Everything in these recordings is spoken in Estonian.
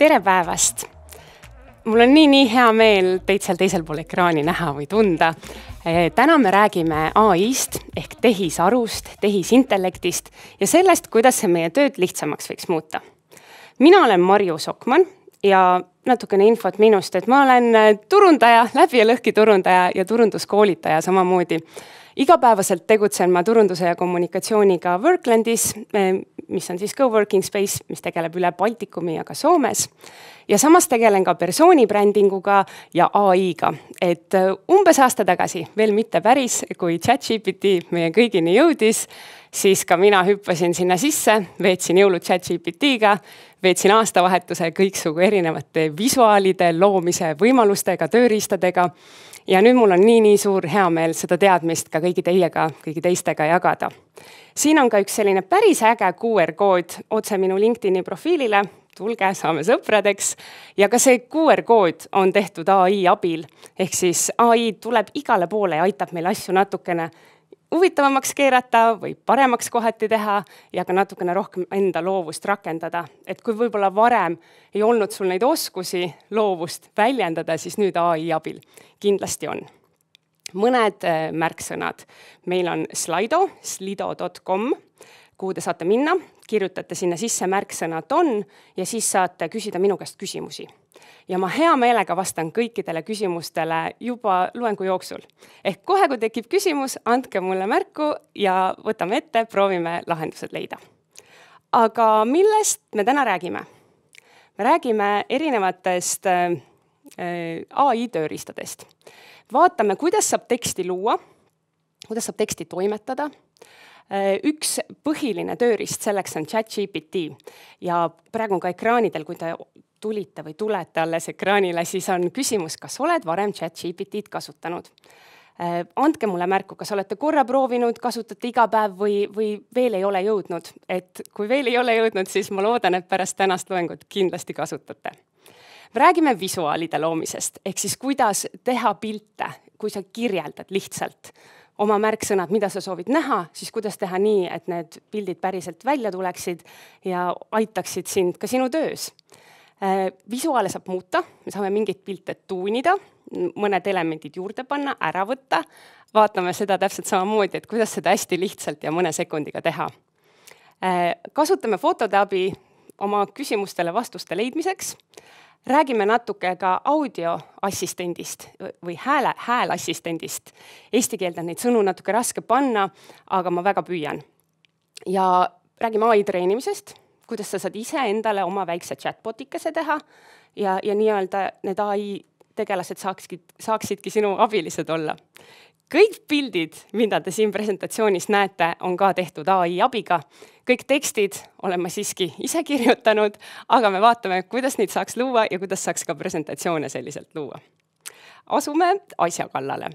tere päevast! mul on nii-nii hea meel teid seal teisel pool ekraani näha või tunda. Eh, täna me räägime ai-st ehk tehisarust, tehisintellektist ja sellest, kuidas see meie tööd lihtsamaks võiks muuta. mina olen Marju Sokman ja natukene infot minust, et ma olen turundaja, läbi ja lõhki turundaja ja turunduskoolitaja samamoodi igapäevaselt tegutsen ma turunduse ja kommunikatsiooniga Worklandis, eh, mis on siis co-working space, mis tegeleb üle Baltikumi ja ka Soomes. ja samas tegelen ka persoonibrändinguga ja ai-ga, et eh, umbes aasta tagasi, veel mitte päris, kui chat-GPT meie kõigini jõudis, siis ka mina hüppasin sinna sisse, veetsin jõulud chat-GPT-ga, veetsin aastavahetuse kõiksugu erinevate visuaalide loomise võimalustega, tööriistadega ja nüüd mul on nii-nii suur heameel seda teadmist ka kõigi teiega, kõigi teistega jagada. siin on ka üks selline päris äge QR-kood otse minu LinkedIni profiilile, tulge, saame sõpradeks. ja ka see QR-kood on tehtud ai abil, ehk siis ai tuleb igale poole ja aitab meil asju natukene huvitavamaks keerata või paremaks kohati teha ja ka natukene rohkem enda loovust rakendada. et kui võib-olla varem ei olnud sul neid oskusi loovust väljendada, siis nüüd ai abil kindlasti on. mõned äh, märksõnad. meil on Slido, slido.com, kuhu te saate minna, kirjutate sinna sisse märksõna ton ja siis saate küsida minu käest küsimusi ja ma hea meelega vastan kõikidele küsimustele juba loengu jooksul. ehk kohe, kui tekib küsimus, andke mulle märku ja võtame ette, proovime lahendused leida. aga millest me täna räägime? me räägime erinevatest äh, äh, ai tööriistadest. vaatame, kuidas saab teksti luua, kuidas saab teksti toimetada äh, üks põhiline tööriist selleks on ChatGPT ja praegu on ka ekraanidel, kui te tulite või tulete alles ekraanile, siis on küsimus, kas oled varem chat-GPT-d kasutanud äh, andke mulle märku, kas olete korra proovinud, kasutate iga päev või, või veel ei ole jõudnud, et kui veel ei ole jõudnud, siis ma loodan, et pärast tänast loengut kindlasti kasutate. räägime visuaalide loomisest ehk siis kuidas teha pilte, kui sa kirjeldad lihtsalt oma märksõnad, mida sa soovid näha, siis kuidas teha nii, et need pildid päriselt välja tuleksid ja aitaksid sind ka sinu töös Äh, visuaale saab muuta, me saame mingeid pilte tuunida, mõned elemendid juurde panna, ära võtta, vaatame seda täpselt samamoodi, et kuidas seda hästi lihtsalt ja mõne sekundiga teha. Äh, kasutame fotode abi oma küsimustele vastuste leidmiseks, räägime natuke ka audioassistendist või hääle, häälassistendist. Eesti keelde on neid sõnu natuke raske panna, aga ma väga püüan. ja räägime ai treenimisest kuidas sa saad iseendale oma väikse chatbotikese teha ja, ja nii-öelda need ai tegelased saakski, saaksidki sinu abilised olla. kõik pildid, mida te siin presentatsioonis näete, on ka tehtud ai abiga. kõik tekstid olen ma siiski ise kirjutanud, aga me vaatame, kuidas neid saaks luua ja kuidas saaks ka presentatsioone selliselt luua. asume asja kallale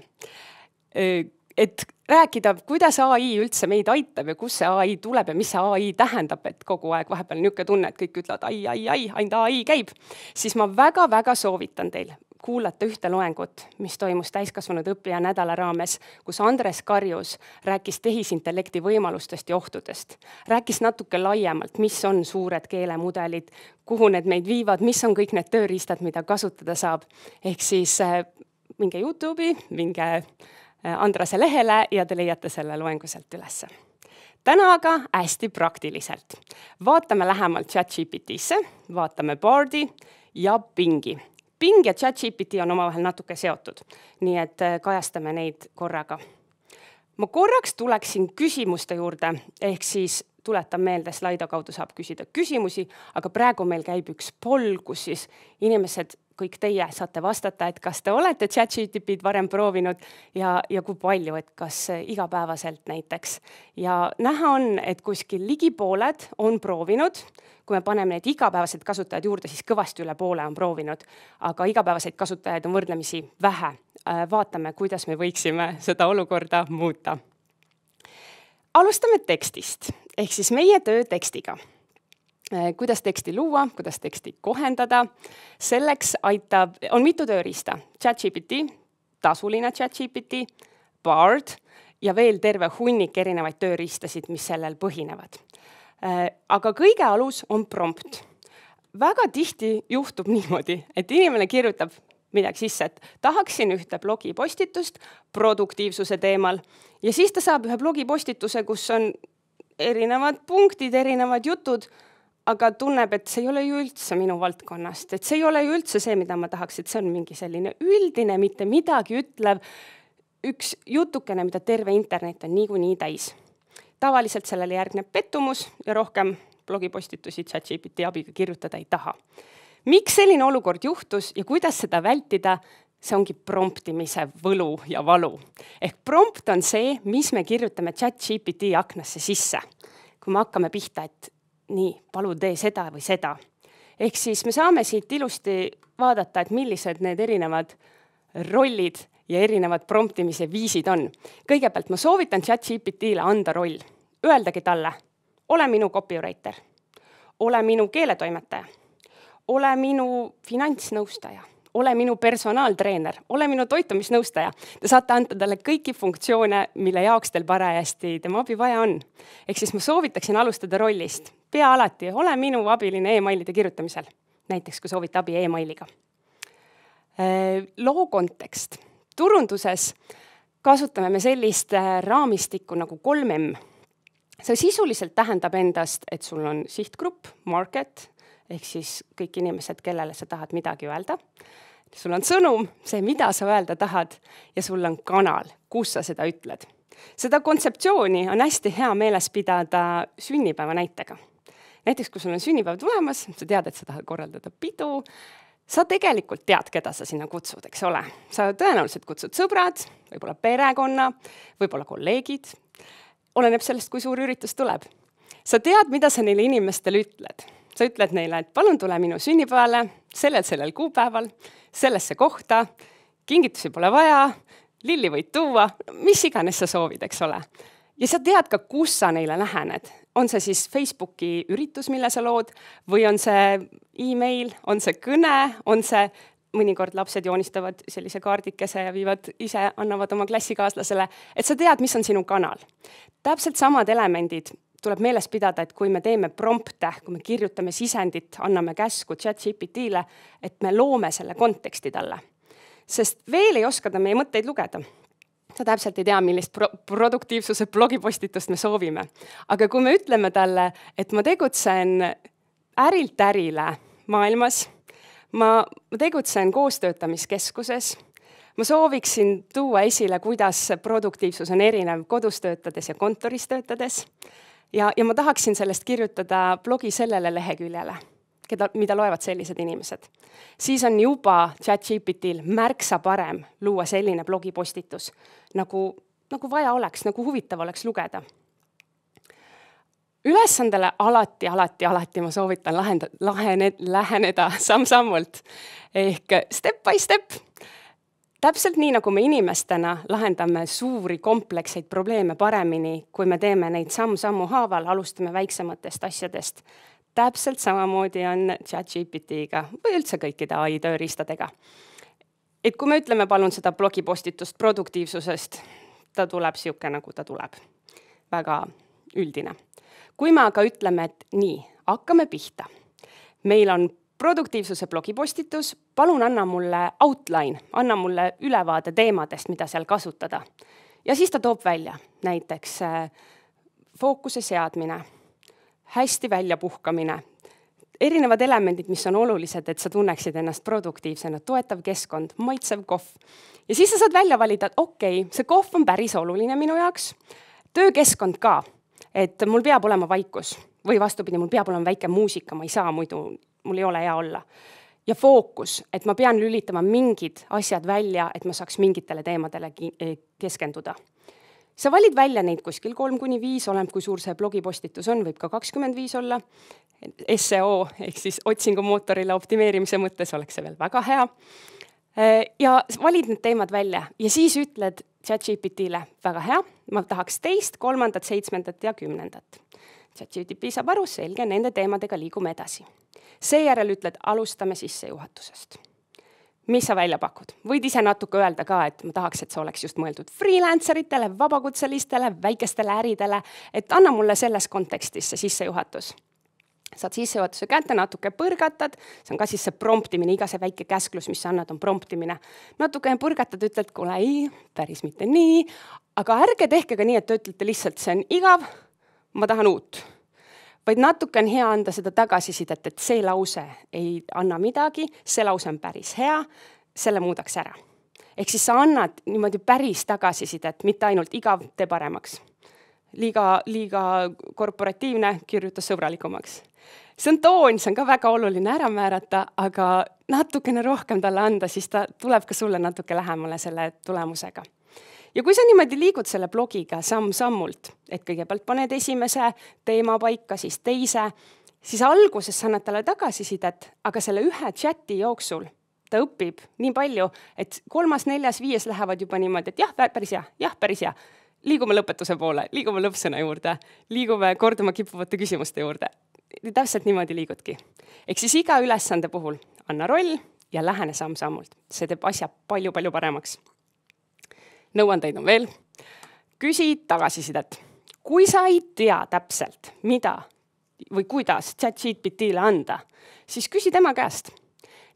et rääkida, kuidas ai üldse meid aitab ja kust see ai tuleb ja mis see ai tähendab, et kogu aeg vahepeal niisugune tunne, et kõik ütlevad ai, ai, ai, ainult ai käib, siis ma väga-väga soovitan teil kuulata ühte loengut, mis toimus täiskasvanud õppija nädala raames, kus Andres Karjus rääkis tehisintellekti võimalustest ja ohtudest. rääkis natuke laiemalt, mis on suured keelemudelid, kuhu need meid viivad, mis on kõik need tööriistad, mida kasutada saab. ehk siis äh, minge Youtube'i, minge Eh, Andrase lehele ja te leiate selle loengu sealt ülesse. täna aga hästi praktiliselt. vaatame lähemalt ChatGPT-sse, vaatame Bardi ja Pingi. Ping ja ChatGPT on omavahel natuke seotud, nii et eh, kajastame neid korraga. ma korraks tuleksin küsimuste juurde, ehk siis tuletan meelde, Slido kaudu saab küsida küsimusi, aga praegu meil käib üks poll, kus siis inimesed kõik teie saate vastata, et kas te olete ChatGPT-d varem proovinud ja, ja kui palju, et kas igapäevaselt näiteks. ja näha on, et kuskil ligi pooled on proovinud, kui me paneme need igapäevased kasutajad juurde, siis kõvasti üle poole on proovinud, aga igapäevaseid kasutajaid on võrdlemisi vähe. Äh, vaatame, kuidas me võiksime seda olukorda muuta. alustame tekstist ehk siis meie töö tekstiga Eh, kuidas teksti luua, kuidas teksti kohendada, selleks aitab, on mitu tööriista, chat-GPT, tasuline chat-GPT, Bard ja veel terve hunnik erinevaid tööriistasid, mis sellel põhinevad. Eh, aga kõige alus on prompt. väga tihti juhtub niimoodi, et inimene kirjutab midagi sisse, et tahaksin ühte blogipostitust produktiivsuse teemal ja siis ta saab ühe blogipostituse, kus on erinevad punktid, erinevad jutud aga tunneb, et see ei ole ju üldse minu valdkonnast, et see ei ole ju üldse see, mida ma tahaks, et see on mingi selline üldine, mitte midagi ütlev üks jutukene, mida terve internet on niikuinii täis. tavaliselt sellele järgneb pettumus ja rohkem blogipostitusi ChatGPT abiga kirjutada ei taha. miks selline olukord juhtus ja kuidas seda vältida, see ongi promptimise võlu ja valu. ehk prompt on see, mis me kirjutame ChatGPT aknasse sisse. kui me hakkame pihta, et nii, palun tee seda või seda. ehk siis me saame siit ilusti vaadata, et millised need erinevad rollid ja erinevad promptimise viisid on. kõigepealt ma soovitan ChatGPT-le anda roll, öeldagi talle, ole minu copywriter, ole minu keeletoimetaja, ole minu finantsnõustaja ole minu personaaltreener, ole minu toitumisnõustaja. Te saate anda talle kõiki funktsioone, mille jaoks teil parajasti tema abi vaja on. ehk siis ma soovitaksin alustada rollist, pea alati, ole minu abiline emailide kirjutamisel, näiteks kui soovite abi emailiga. Äh, loo kontekst, turunduses kasutame me sellist äh, raamistikku nagu kolm M. see sisuliselt tähendab endast, et sul on sihtgrupp, market ehk siis kõik inimesed, kellele sa tahad midagi öelda. sul on sõnum, see, mida sa öelda tahad ja sul on kanal, kus sa seda ütled seda kontseptsiooni on hästi hea meeles pidada sünnipäeva näitega näiteks kui sul on sünnipäev tulemas, sa tead, et sa tahad korraldada pidu, sa tegelikult tead, keda sa sinna kutsud, eks ole, sa tõenäoliselt kutsud sõbrad, võib-olla perekonna, võib-olla kolleegid, oleneb sellest, kui suur üritus tuleb. sa tead, mida sa neile inimestele ütled sa ütled neile, et palun tule minu sünnipäevale sellel, sellel kuupäeval, sellesse kohta, kingitusi pole vaja, lilli võid tuua, mis iganes sa soovid, eks ole. ja sa tead ka, kus sa neile lähened, on see siis Facebooki üritus, mille sa lood või on see email, on see kõne, on see mõnikord lapsed joonistavad sellise kaardikese ja viivad ise, annavad oma klassikaaslasele, et sa tead, mis on sinu kanal. täpselt samad elemendid tuleb meeles pidada, et kui me teeme prompte, kui me kirjutame sisendit, anname käsku chat-GPT-le, et me loome selle konteksti talle. sest veel ei oska ta meie mõtteid lugeda ta täpselt ei tea, millist pro produktiivsuse blogipostitust me soovime. aga kui me ütleme talle, et ma tegutsen ärilt ärile maailmas, ma, ma tegutsen koostöötamiskeskuses, ma sooviksin tuua esile, kuidas produktiivsus on erinev kodus töötades ja kontoris töötades ja, ja ma tahaksin sellest kirjutada blogi sellele leheküljele keda, mida loevad sellised inimesed, siis on juba chat-GPT-l märksa parem luua selline blogipostitus, nagu, nagu vaja oleks, nagu huvitav oleks lugeda. ülesandele alati, alati, alati ma soovitan lahenda, lahene, läheneda samm-sammult ehk step by step täpselt nii, nagu me inimestena lahendame suuri kompleksseid probleeme paremini, kui me teeme neid samm-sammu haaval, alustame väiksematest asjadest täpselt samamoodi on chat-GPT-ga või üldse kõikide ai tööriistadega. et kui me ütleme, palun seda blogipostitust produktiivsusest, ta tuleb niisugune, nagu ta tuleb, väga üldine. kui me aga ütleme, et nii, hakkame pihta, meil on produktiivsuse blogipostitus, palun anna mulle outline, anna mulle ülevaade teemadest, mida seal kasutada. ja siis ta toob välja näiteks äh, fookuse seadmine hästi väljapuhkamine, erinevad elemendid, mis on olulised, et sa tunneksid ennast produktiivsena, toetav keskkond, maitsev kohv. ja siis sa saad välja valida, et okei okay,, see kohv on päris oluline minu jaoks, töökeskkond ka, et mul peab olema vaikus või vastupidi, mul peab olema väike muusika, ma ei saa muidu, mul ei ole hea olla ja fookus, et ma pean lülitama mingid asjad välja, et ma saaks mingitele teemadele eh, keskenduda sa valid välja neid kuskil kolm kuni viis, oleneb, kui suur see blogipostitus on, võib ka kakskümmend viis olla. seo ehk siis otsingumootorile optimeerimise mõttes oleks see veel väga hea. ja valid need teemad välja ja siis ütled chat-GPT-le väga hea, ma tahaks teist, kolmandat, seitsmendat ja kümnendat. chat-GPT saab aru, selge, nende teemadega liigume edasi. seejärel ütled, alustame sissejuhatusest mis sa välja pakud, võid ise natuke öelda ka, et ma tahaks, et see oleks just mõeldud freelancer itele, vabakutselistele, väikestele äridele, et anna mulle selles kontekstis see sissejuhatus saad sissejuhatuse kätte, natuke põrgatad, see on ka siis see promptimine, iga see väike käsklus, mis sa annad, on promptimine. natuke põrgatad, ütled, kuule ei, päris mitte nii, aga ärge tehke ka nii, et te ütlete lihtsalt, see on igav, ma tahan uut vaid natuke on hea anda seda tagasisidet, et see lause ei anna midagi, see lause on päris hea, selle muudaks ära. ehk siis sa annad niimoodi päris tagasisidet, mitte ainult igav, tee paremaks. liiga, liiga korporatiivne, kirjuta sõbralikumaks see on toon, see on ka väga oluline ära määrata, aga natukene rohkem talle anda, siis ta tuleb ka sulle natuke lähemale selle tulemusega ja kui sa niimoodi liigud selle blogiga samm-sammult, et kõigepealt paned esimese teema paika, siis teise, siis alguses sa annad talle tagasisidet, aga selle ühe chati jooksul ta õpib nii palju, et kolmas, neljas, viies lähevad juba niimoodi, et jah, päris hea, jah, päris hea. liigume lõpetuse poole, liigume lõppsõna juurde, liigume korduma kippuvate küsimuste juurde. täpselt niimoodi liigudki. ehk siis iga ülesande puhul anna roll ja lähene samm-sammult, see teeb asja palju-palju paremaks nõuandeid on veel. küsi tagasisidet. kui sa ei tea täpselt, mida või kuidas chat-GPT-le anda, siis küsi tema käest.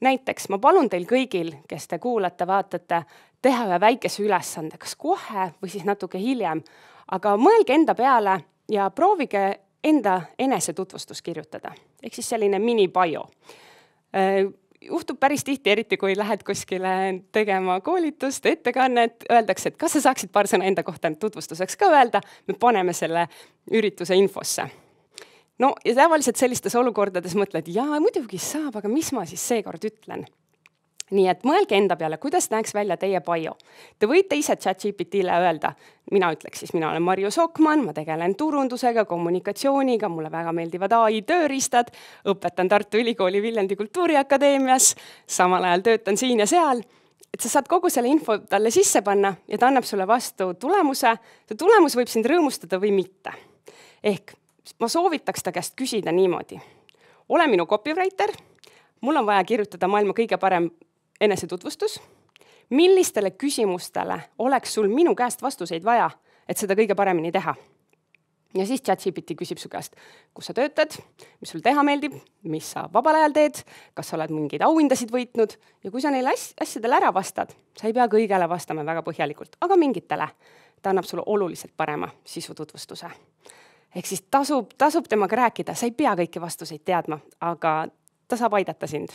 näiteks ma palun teil kõigil, kes te kuulate, vaatate, teha ühe väikese ülesande, kas kohe või siis natuke hiljem, aga mõelge enda peale ja proovige enda enesetutvustus kirjutada, ehk siis selline mini bio äh, juhtub päris tihti, eriti kui lähed kuskile tegema koolitust, ettekannet, öeldakse, et kas sa saaksid paar sõna enda kohta tutvustuseks ka öelda, me paneme selle ürituse infosse. no ja tavaliselt sellistes olukordades mõtled, jaa, muidugi saab, aga mis ma siis seekord ütlen nii et mõelge enda peale, kuidas näeks välja teie bio. Te võite ise chat-GPT-le öelda, mina ütleks siis, mina olen Marju Sokman, ma tegelen turundusega, kommunikatsiooniga, mulle väga meeldivad ai tööriistad, õpetan Tartu Ülikooli Viljandi Kultuuriakadeemias, samal ajal töötan siin ja seal et sa saad kogu selle info talle sisse panna ja ta annab sulle vastu tulemuse. see tulemus võib sind rõõmustada või mitte. ehk ma soovitaks ta käest küsida niimoodi. ole minu copywriter, mul on vaja kirjutada maailma kõige parem enesetutvustus, millistele küsimustele oleks sul minu käest vastuseid vaja, et seda kõige paremini teha ja siis ChatGPT küsib su käest, kus sa töötad, mis sul teha meeldib, mis sa vabal ajal teed, kas sa oled mingeid auhindasid võitnud ja kui sa neile as asjadele ära vastad, sa ei pea kõigele vastama väga põhjalikult, aga mingitele. ta annab sulle oluliselt parema sisututvustuse. ehk siis tasub, tasub temaga rääkida, sa ei pea kõiki vastuseid teadma, aga ta saab aidata sind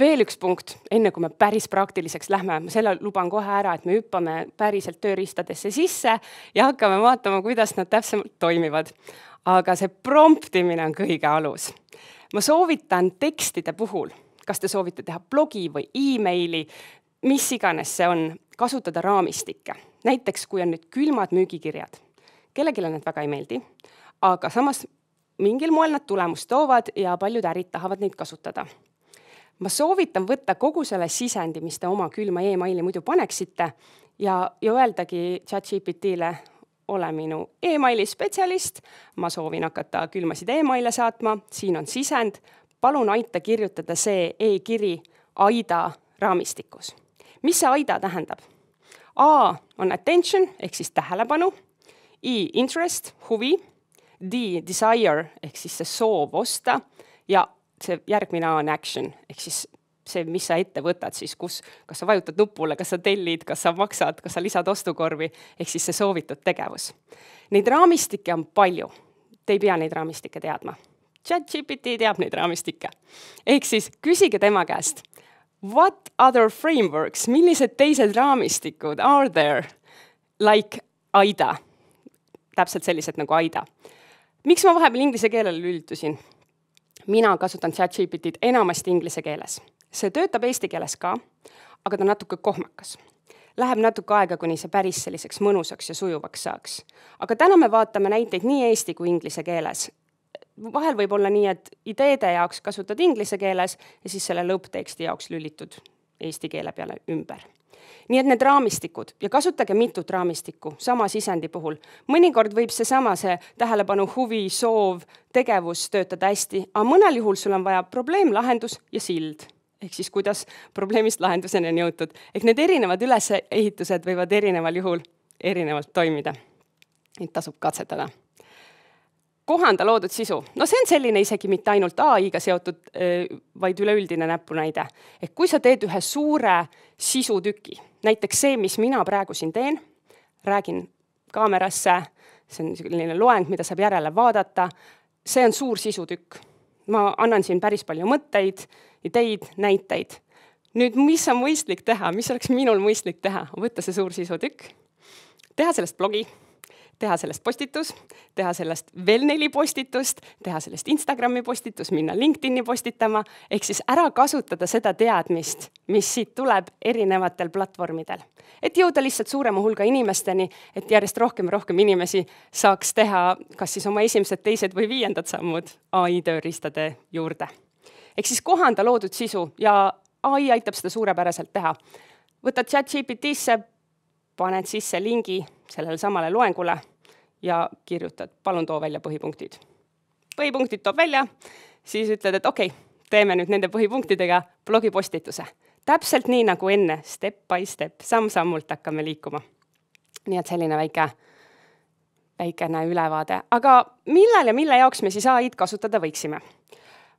veel üks punkt, enne kui me päris praktiliseks lähme, ma selle luban kohe ära, et me hüppame päriselt tööriistadesse sisse ja hakkame vaatama, kuidas nad täpsemalt toimivad. aga see promptimine on kõige alus. ma soovitan tekstide puhul, kas te soovite teha blogi või emaili, mis iganes see on, kasutada raamistikke. näiteks kui on nüüd külmad müügikirjad, kellelegi need väga ei meeldi, aga samas mingil moel nad tulemust toovad ja paljud ärid tahavad neid kasutada ma soovitan võtta kogu selle sisendi, mis te oma külma emaili muidu paneksite ja, ja öeldagi chat-GPT-le, ole minu emaili spetsialist, ma soovin hakata külmasid emaile saatma, siin on sisend, palun aita kirjutada see e-kiri AIDA raamistikus. mis see AIDA tähendab? A on attention ehk siis tähelepanu, I interest, huvi, D desire ehk siis see soov osta ja see järgmine A on action ehk siis see, mis sa ette võtad siis, kus, kas sa vajutad nupule, kas sa tellid, kas sa maksad, kas sa lisad ostukorvi, ehk siis see soovitud tegevus. Neid raamistikke on palju, te ei pea neid raamistikke teadma. ChatGPT teab neid raamistikke. ehk siis küsige tema käest, what other frameworks, millised teised raamistikud are there like AIDA? täpselt sellised nagu AIDA. miks ma vahepeal inglise keelele lülitasin? mina kasutan ChatGPT-d enamasti inglise keeles. see töötab eesti keeles ka, aga ta on natuke kohmakas. Läheb natuke aega, kuni see päris selliseks mõnusaks ja sujuvaks saaks. aga täna me vaatame näiteid nii eesti kui inglise keeles. vahel võib olla nii, et ideede jaoks kasutad inglise keeles ja siis selle lõppteksti jaoks lülitud eesti keele peale ümber nii et need raamistikud ja kasutage mitut raamistikku sama sisendi puhul. mõnikord võib seesama, see tähelepanu, huvi, soov, tegevus töötada hästi, aga mõnel juhul sul on vaja probleem, lahendus ja sild ehk siis kuidas probleemist lahenduseni on jõutud. ehk need erinevad ülesehitused võivad erineval juhul erinevalt toimida. Neid tasub katsetada kohanda loodud sisu, no see on selline isegi mitte ainult ai-ga seotud, vaid üleüldine näpunäide. et kui sa teed ühe suure sisutüki, näiteks see, mis mina praegu siin teen, räägin kaamerasse, see on selline loeng, mida saab järele vaadata, see on suur sisutükk. ma annan siin päris palju mõtteid, ideid, näiteid. nüüd, mis on mõistlik teha, mis oleks minul mõistlik teha, võtta see suur sisutükk, teha sellest blogi teha sellest postitus, teha sellest veel neli postitust, teha sellest Instagrami postitus, minna LinkedIni postitama, ehk siis ära kasutada seda teadmist, mis siit tuleb erinevatel platvormidel. et jõuda lihtsalt suurema hulga inimesteni, et järjest rohkem ja rohkem inimesi saaks teha kas siis oma esimesed, teised või viiendad sammud ai tööriistade juurde. ehk siis kohanda loodud sisu ja ai aitab seda suurepäraselt teha. võtad chat GPT-sse, paned sisse lingi sellele samale loengule ja kirjutad, palun too välja põhipunktid. põhipunktid toob välja, siis ütled, et okei okay,, teeme nüüd nende põhipunktidega blogipostituse. täpselt nii nagu enne, step by step, samm-sammult hakkame liikuma. nii et selline väike, väikene ülevaade, aga millal ja mille jaoks me siis ai-d kasutada võiksime?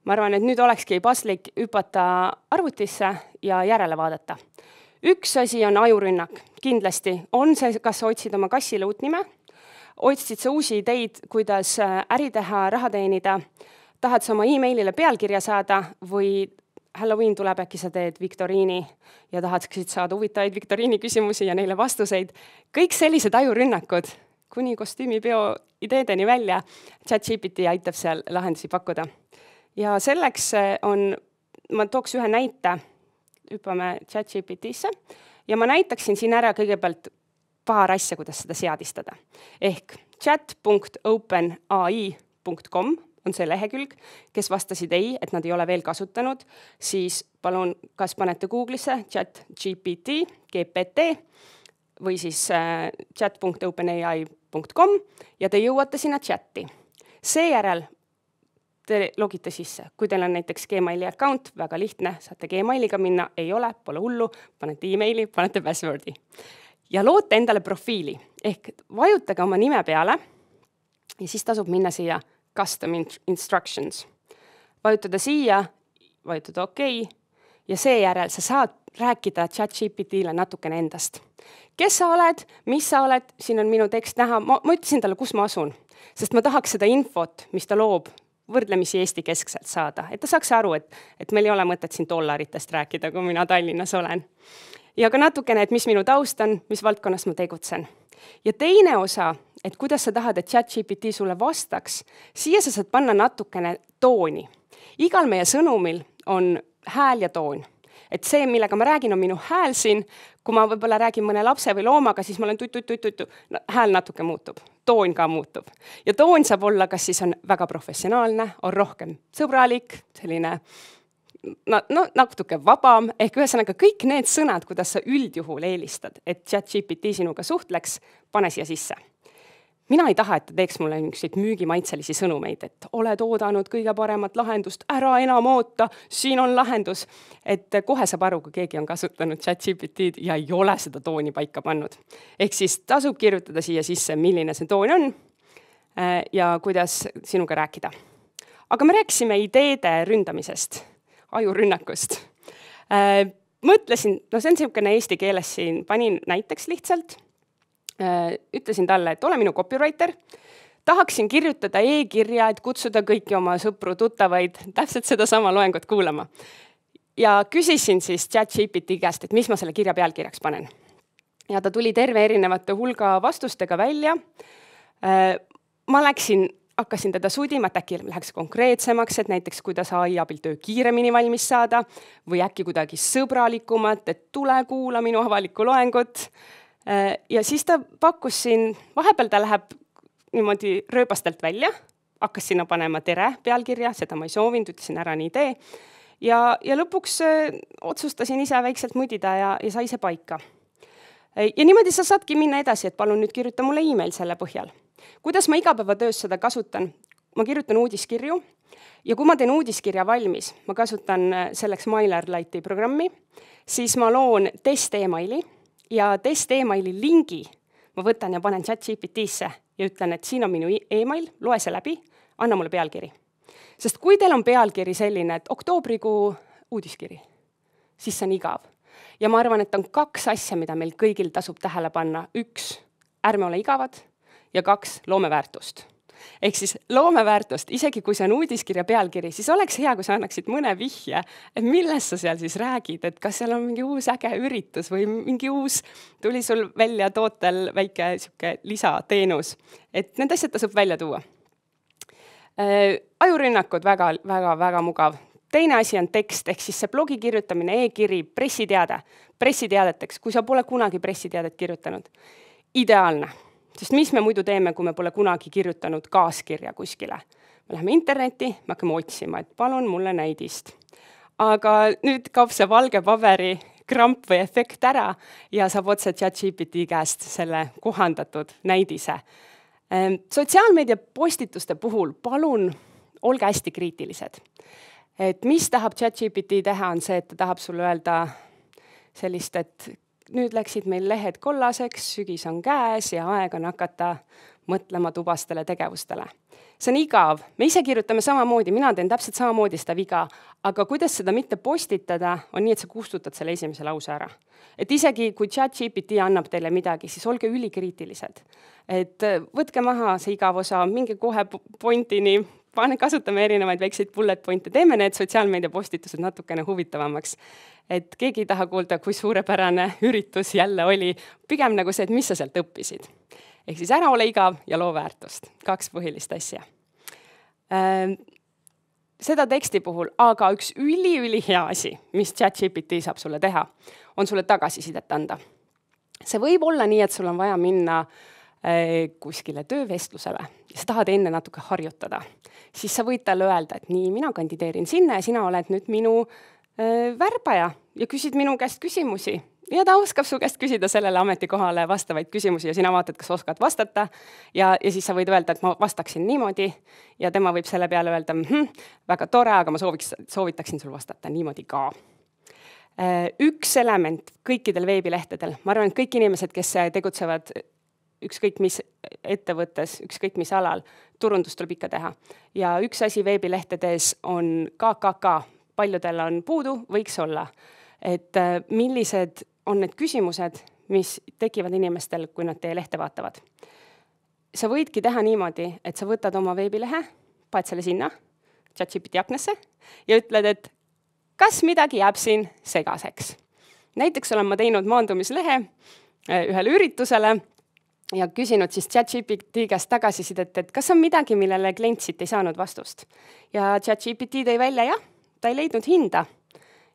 ma arvan, et nüüd olekski paslik hüpata arvutisse ja järele vaadata. üks asi on ajurünnak, kindlasti on see, kas sa otsid oma kassile uut nime otsid sa uusi ideid, kuidas äh, äri teha, raha teenida, tahad sa oma emailile pealkirja saada või Halloween tuleb, äkki sa teed viktoriini ja tahaksid saada huvitavaid viktoriini küsimusi ja neile vastuseid. kõik sellised ajurünnakud kuni kostüümipeo ideedeni välja. ChatGPT aitab seal lahendusi pakkuda. ja selleks äh, on, ma tooks ühe näite, hüppame ChatGPT-sse ja ma näitaksin siin ära kõigepealt paar asja, kuidas seda seadistada. ehk chat.openai.com on see lehekülg, kes vastasid ei, et nad ei ole veel kasutanud, siis palun, kas panete Google'isse chat GPT, GPT või siis äh, chat.openai.com ja te jõuate sinna chati. seejärel te logite sisse, kui teil on näiteks Gmaili account, väga lihtne, saate Gmailiga minna, ei ole, pole hullu, panete emaili, panete password'i ja loote endale profiili ehk vajutage oma nime peale ja siis tasub minna siia custom instructions. vajutada siia, vajutada OK ja seejärel sa saad rääkida chat-GPT-le natukene endast. kes sa oled, mis sa oled, siin on minu tekst näha, ma, ma ütlesin talle, kus ma asun, sest ma tahaks seda infot, mis ta loob, võrdlemisi Eesti keskselt saada, et ta saaks aru, et, et meil ei ole mõtet siin dollaritest rääkida, kui mina Tallinnas olen ja ka natukene, et mis minu taust on, mis valdkonnas ma tegutsen. ja teine osa, et kuidas sa tahad, et chat-GPT sulle vastaks, siia sa saad panna natukene tooni. igal meie sõnumil on hääl ja toon et see, millega ma räägin, on minu hääl siin, kui ma võib-olla räägin mõne lapse või loomaga, siis ma olen tututututut no,, hääl natuke muutub, toon ka muutub. ja toon saab olla, kas siis on väga professionaalne, on rohkem sõbralik, selline no natuke vabam, ehk ühesõnaga kõik need sõnad, kuidas sa üldjuhul eelistad, et chat-GPT sinuga suhtleks, pane siia sisse mina ei taha, et ta teeks mulle niisuguseid müügimaitselisi sõnumeid, et oled oodanud kõige paremat lahendust, ära enam oota, siin on lahendus. et kohe saab aru, kui keegi on kasutanud chat-GPT-d ja ei ole seda tooni paika pannud. ehk siis tasub kirjutada siia sisse, milline see toon on äh, ja kuidas sinuga rääkida. aga me rääkisime ideede ründamisest ajurünnakust. Äh, mõtlesin, no see on niisugune eesti keeles siin, panin näiteks lihtsalt. Äh, ütlesin talle, et ole minu copywriter tahaksin kirjutada e-kirja, et kutsuda kõiki oma sõpru-tuttavaid täpselt sedasama loengut kuulama. ja küsisin siis chat-GPT käest, et mis ma selle kirja pealkirjaks panen. ja ta tuli terve erinevate hulga vastustega välja. Äh, ma läksin hakkasin teda sudima, et äkki läheks konkreetsemaks, et näiteks kuidas ai abil töö kiiremini valmis saada või äkki kuidagi sõbralikumalt, et tule kuula minu avalikku loengut. Äh, ja siis ta pakkus siin, vahepeal ta läheb niimoodi rööbastelt välja, hakkas sinna panema tere pealkirja, seda ma ei soovinud, ütlesin ära, nii tee. ja, ja lõpuks öö, äh, otsustasin ise väikselt mudida ja, ja sai see paika. Äh, ja niimoodi sa saadki minna edasi, et palun nüüd kirjuta mulle email selle põhjal kuidas ma igapäevatöös seda kasutan? ma kirjutan uudiskirju ja kui ma teen uudiskirja valmis, ma kasutan äh, selleks MailerLite'i programmi, siis ma loon test emaili ja test emaili lingi ma võtan ja panen chat-GPT-sse ja ütlen, et siin on minu email, loe see läbi, anna mulle pealkiri. sest kui teil on pealkiri selline, et oktoobrikuu uudiskiri, siis see on igav. ja ma arvan, et on kaks asja, mida meil kõigil tasub tähele panna, üks, ärme ole igavad ja kaks, loome väärtust ehk siis loomeväärtust, isegi kui see on uudiskirja pealkiri, siis oleks hea, kui sa annaksid mõne vihje, et millest sa seal siis räägid, et kas seal on mingi uus äge üritus või mingi uus, tuli sul välja tootel väike sihuke lisateenus, et need asjad tasub välja tuua äh,. ajurünnakud väga-väga-väga mugav, teine asi on tekst ehk siis see blogi kirjutamine e, e-kiri, pressiteade, pressiteadeteks, kui sa pole kunagi pressiteadet kirjutanud, ideaalne sest mis me muidu teeme, kui me pole kunagi kirjutanud kaaskirja kuskile? me läheme internetti, me hakkame otsima, et palun mulle näidist. aga nüüd kaob see valge paberi kramp või efekt ära ja saab otse ChatGPT käest selle kohandatud näidise. Ehm, sotsiaalmeedia postituste puhul palun olge hästi kriitilised. et mis tahab ChatGPT teha, on see, et ta tahab sulle öelda sellist, et nüüd läksid meil lehed kollaseks, sügis on käes ja aeg on hakata mõtlema tubastele tegevustele. see on igav, me ise kirjutame samamoodi, mina teen täpselt samamoodi seda viga, aga kuidas seda mitte postitada, on nii, et sa kustutad selle esimese lause ära. et isegi kui chat-GPT annab teile midagi, siis olge ülikriitilised. et võtke maha see igav osa, minge kohe pointini, pane, kasutame erinevaid väikseid bullet point'e, teeme need sotsiaalmeediapostitused natukene huvitavamaks. et keegi ei taha kuulda, kui suurepärane üritus jälle oli, pigem nagu see, et mis sa sealt õppisid. ehk siis ära ole igav ja loo väärtust, kaks põhilist asja ähm, seda teksti puhul, aga üks üliülihea asi, mis ChatGPT saab sulle teha, on sulle tagasisidet anda. see võib olla nii, et sul on vaja minna äh, Äh, kuskile töövestlusele ja sa tahad enne natuke harjutada, siis sa võid talle öelda, et nii, mina kandideerin sinna ja sina oled nüüd minu äh, värbaja ja küsid minu käest küsimusi ja ta oskab su käest küsida sellele ametikohale vastavaid küsimusi ja sina vaatad, kas oskad vastata ja, ja siis sa võid öelda, et ma vastaksin niimoodi ja tema võib selle peale öelda mm, -hmm, väga tore, aga ma sooviks, soovitaksin sul vastata niimoodi ka äh, üks element kõikidel veebilehtedel, ma arvan, et kõik inimesed, kes tegutsevad ükskõik mis ettevõttes, ükskõik mis alal, turundust tuleb ikka teha. ja üks asi veebilehtedes on KKK, paljudel on puudu, võiks olla. et äh, millised on need küsimused, mis tekivad inimestel, kui nad teie lehte vaatavad. sa võidki teha niimoodi, et sa võtad oma veebilehe, paned selle sinna, ChatGPT aknasse ja ütled, et kas midagi jääb siin segaseks. näiteks olen ma teinud maandumislehe äh, ühele üritusele ja küsinud siis ChatGPT käest tagasisidet, et kas on midagi, millele klient siit ei saanud vastust. ja ChatGPT tõi välja jah, ta ei leidnud hinda.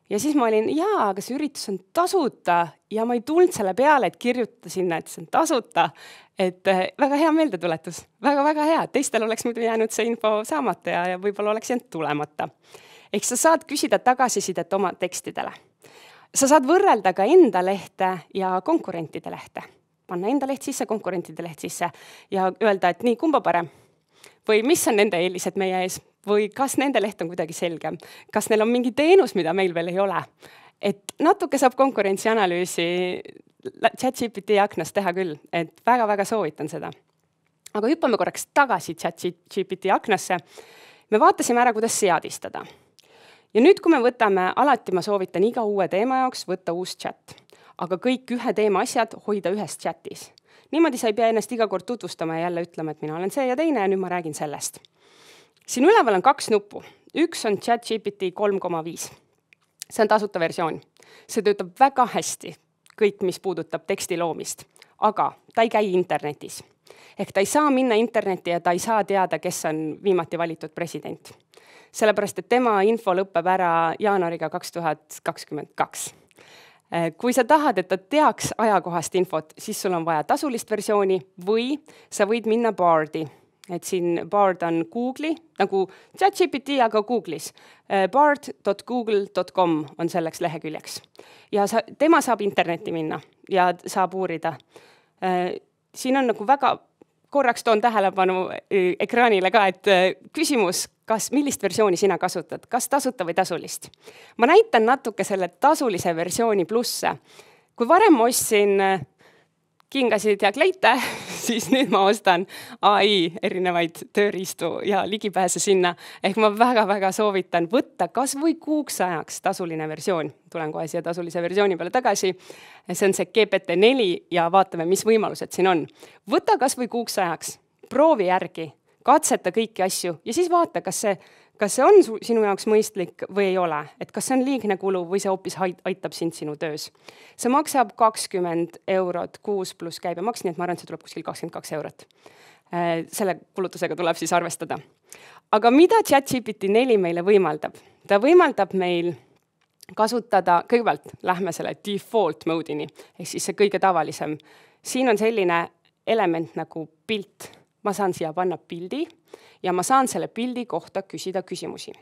ja siis ma olin, jaa, aga see üritus on tasuta ja ma ei tulnud selle peale, et kirjuta sinna, et see on tasuta. et eh, väga hea meeldetuletus väga,, väga-väga hea, teistel oleks muidu jäänud see info saamata ja, ja võib-olla oleks jäänud tulemata. ehk sa saad küsida tagasisidet oma tekstidele. sa saad võrrelda ka enda lehte ja konkurentide lehte panna enda leht sisse, konkurentide leht sisse ja öelda, et nii, kumb on parem või mis on nende eelised meie ees või kas nende leht on kuidagi selgem, kas neil on mingi teenus, mida meil veel ei ole. et natuke saab konkurentsianalüüsi chat-GPT aknas teha küll, et väga-väga soovitan seda. aga hüppame korraks tagasi chat-GPT aknasse. me vaatasime ära, kuidas seadistada. ja nüüd, kui me võtame, alati ma soovitan iga uue teema jaoks võtta uus chat aga kõik ühe teema asjad hoida ühes chatis. niimoodi sa ei pea ennast iga kord tutvustama ja jälle ütlema, et mina olen see ja teine ja nüüd ma räägin sellest. siin üleval on kaks nuppu, üks on ChatGPT kolm koma viis. see on tasuta versioon, see töötab väga hästi, kõik, mis puudutab teksti loomist, aga ta ei käi internetis ehk ta ei saa minna internetti ja ta ei saa teada, kes on viimati valitud president. sellepärast, et tema info lõpeb ära jaanuariga kaks tuhat kakskümmend kaks Äh, kui sa tahad, et ta teaks ajakohast infot, siis sul on vaja tasulist versiooni või sa võid minna Bardi, et siin Bard on Google'i nagu ChatGPT, aga Google'is. Äh, Bard.google.com on selleks leheküljeks ja sa, tema saab internetti minna ja saab uurida. Äh, siin on nagu väga korraks toon tähelepanu äh, ekraanile ka, et äh, küsimus, kas, millist versiooni sina kasutad, kas tasuta või tasulist? ma näitan natuke selle tasulise versiooni plusse. kui varem ostsin äh, kingasid ja kleite siis nüüd ma ostan ai erinevaid tööriistu ja ligipääse sinna. ehk ma väga-väga soovitan võtta kasvõi kuuks ajaks tasuline versioon, tulen kohe siia tasulise versiooni peale tagasi. see on see GPT-4 ja vaatame, mis võimalused siin on. võta kasvõi kuuks ajaks, proovi järgi, katseta kõiki asju ja siis vaata, kas see kas see on sinu jaoks mõistlik või ei ole, et kas see on liigne kulu või see hoopis aitab sind sinu töös. see maksab kakskümmend eurot kuus pluss käibemaks, nii et ma arvan, et see tuleb kuskil kakskümmend kaks eurot. Äh, selle kulutusega tuleb siis arvestada. aga mida ChatGPT neli meile võimaldab? ta võimaldab meil kasutada, kõigepealt lähme selle default mode'ini ehk siis see kõige tavalisem. siin on selline element nagu pilt ma saan siia panna pildi ja ma saan selle pildi kohta küsida küsimusi.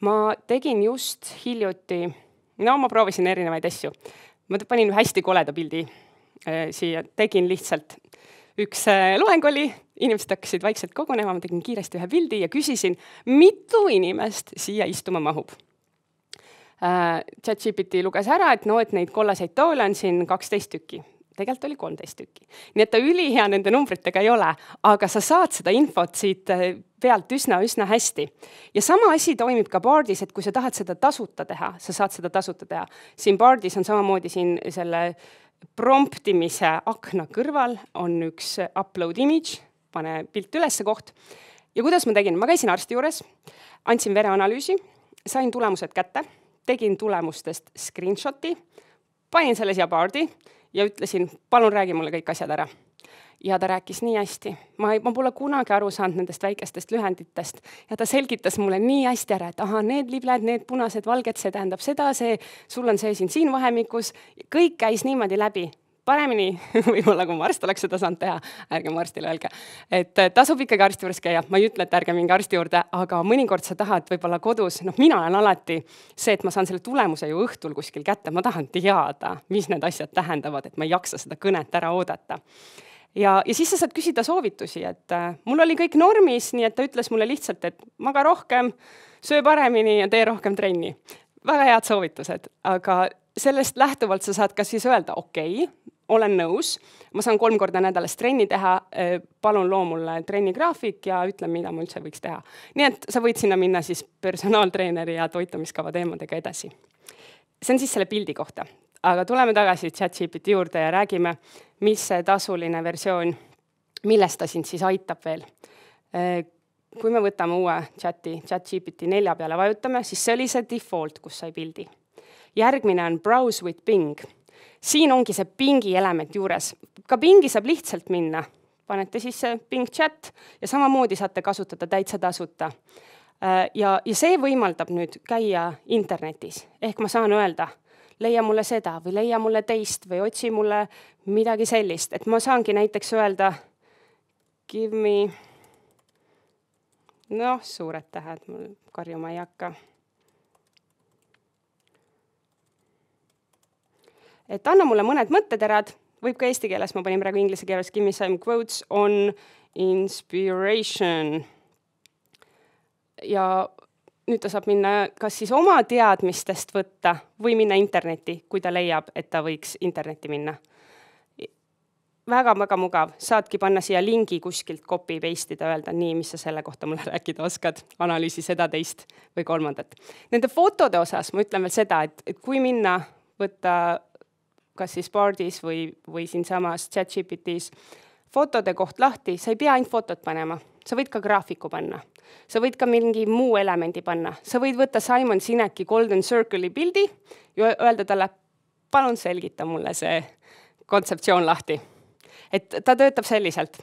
ma tegin just hiljuti, no ma proovisin erinevaid asju, ma panin hästi koleda pildi äh, siia, tegin lihtsalt, üks äh, loeng oli, inimesed hakkasid vaikselt kogunema, ma tegin kiiresti ühe pildi ja küsisin, mitu inimest siia istuma mahub äh, ChatGPT luges ära, et no, et neid kollaseid toole on siin kaksteist tükki, tegelikult oli kolmteist tükki. nii et ta ülihea nende numbritega ei ole, aga sa saad seda infot siit äh, pealt üsna-üsna hästi. ja sama asi toimib ka Bardis, et kui sa tahad seda tasuta teha, sa saad seda tasuta teha. siin Bardis on samamoodi siin selle promptimise akna kõrval on üks upload image, pane pilt ülesse koht. ja kuidas ma tegin, ma käisin arsti juures, andsin vereanalüüsi, sain tulemused kätte, tegin tulemustest screenshot'i, panin selle siia Bardi ja ütlesin, palun räägi mulle kõik asjad ära. ja ta rääkis nii hästi, ma ei, ma pole kunagi aru saanud nendest väikestest lühenditest ja ta selgitas mulle nii hästi ära, et ahah, need libled, need punased, valged, see tähendab seda, see, sul on see siin siin vahemikus, kõik käis niimoodi läbi paremini võib-olla, kui mu arst oleks seda saanud teha, ärge mu arstile öelge. et tasub ikkagi arsti juures käia, ma ei ütle, et ärge minge arsti juurde, aga mõnikord sa tahad võib-olla kodus, noh, mina olen alati see, et ma saan selle tulemuse ju õhtul kuskil kätte, ma tahan teada, mis need asjad tähendavad, et ma ei jaksa seda kõnet ära oodata ja, ja siis sa saad küsida soovitusi, et äh, mul oli kõik normis, nii et ta ütles mulle lihtsalt, et maga rohkem, söö paremini ja tee rohkem trenni. väga head soovitused, aga sellest lähtuvalt sa saad kas siis öelda okei okay,, olen nõus, ma saan kolm korda nädalas trenni teha, eh, palun loo mulle trennigraafik ja ütle, mida ma üldse võiks teha. nii et sa võid sinna minna siis personaaltreeneri ja toitumiskava teemadega edasi. see on siis selle pildi kohta, aga tuleme tagasi chat-GPT juurde ja räägime, mis see tasuline versioon, millest ta sind siis aitab veel. Eh, kui me võtame uue chati, chat-GPT nelja peale vajutame, siis see oli see default, kus sai pildi järgmine on browse with ping. siin ongi see pingi element juures, ka pingi saab lihtsalt minna, panete sisse ping chat ja samamoodi saate kasutada täitsa tasuta. Äh, ja, ja see võimaldab nüüd käia internetis, ehk ma saan öelda leia mulle seda või leia mulle teist või otsi mulle midagi sellist, et ma saangi näiteks öelda give me, noh, suured tähed, mul karjuma ei hakka et anna mulle mõned mõtteterad, võib ka eesti keeles, ma panin praegu inglise keeles, give me some quotes on inspiration. ja nüüd ta saab minna kas siis oma teadmistest võtta või minna internetti, kui ta leiab, et ta võiks internetti minna väga-väga mugav, saadki panna siia lingi kuskilt copy paste ida, öelda nii, mis sa selle kohta mulle rääkida oskad, analüüsi seda, teist või kolmandat. Nende fotode osas ma ütlen veel seda, et, et kui minna, võtta kas siis Bardis või, või siinsamas chat-GPT-s fotode koht lahti, sa ei pea ainult fotot panema, sa võid ka graafiku panna, sa võid ka mingi muu elemendi panna, sa võid võtta Simon Sinek'i Golden Circle'i pildi ja öelda talle, palun selgita mulle see kontseptsioon lahti. et ta töötab selliselt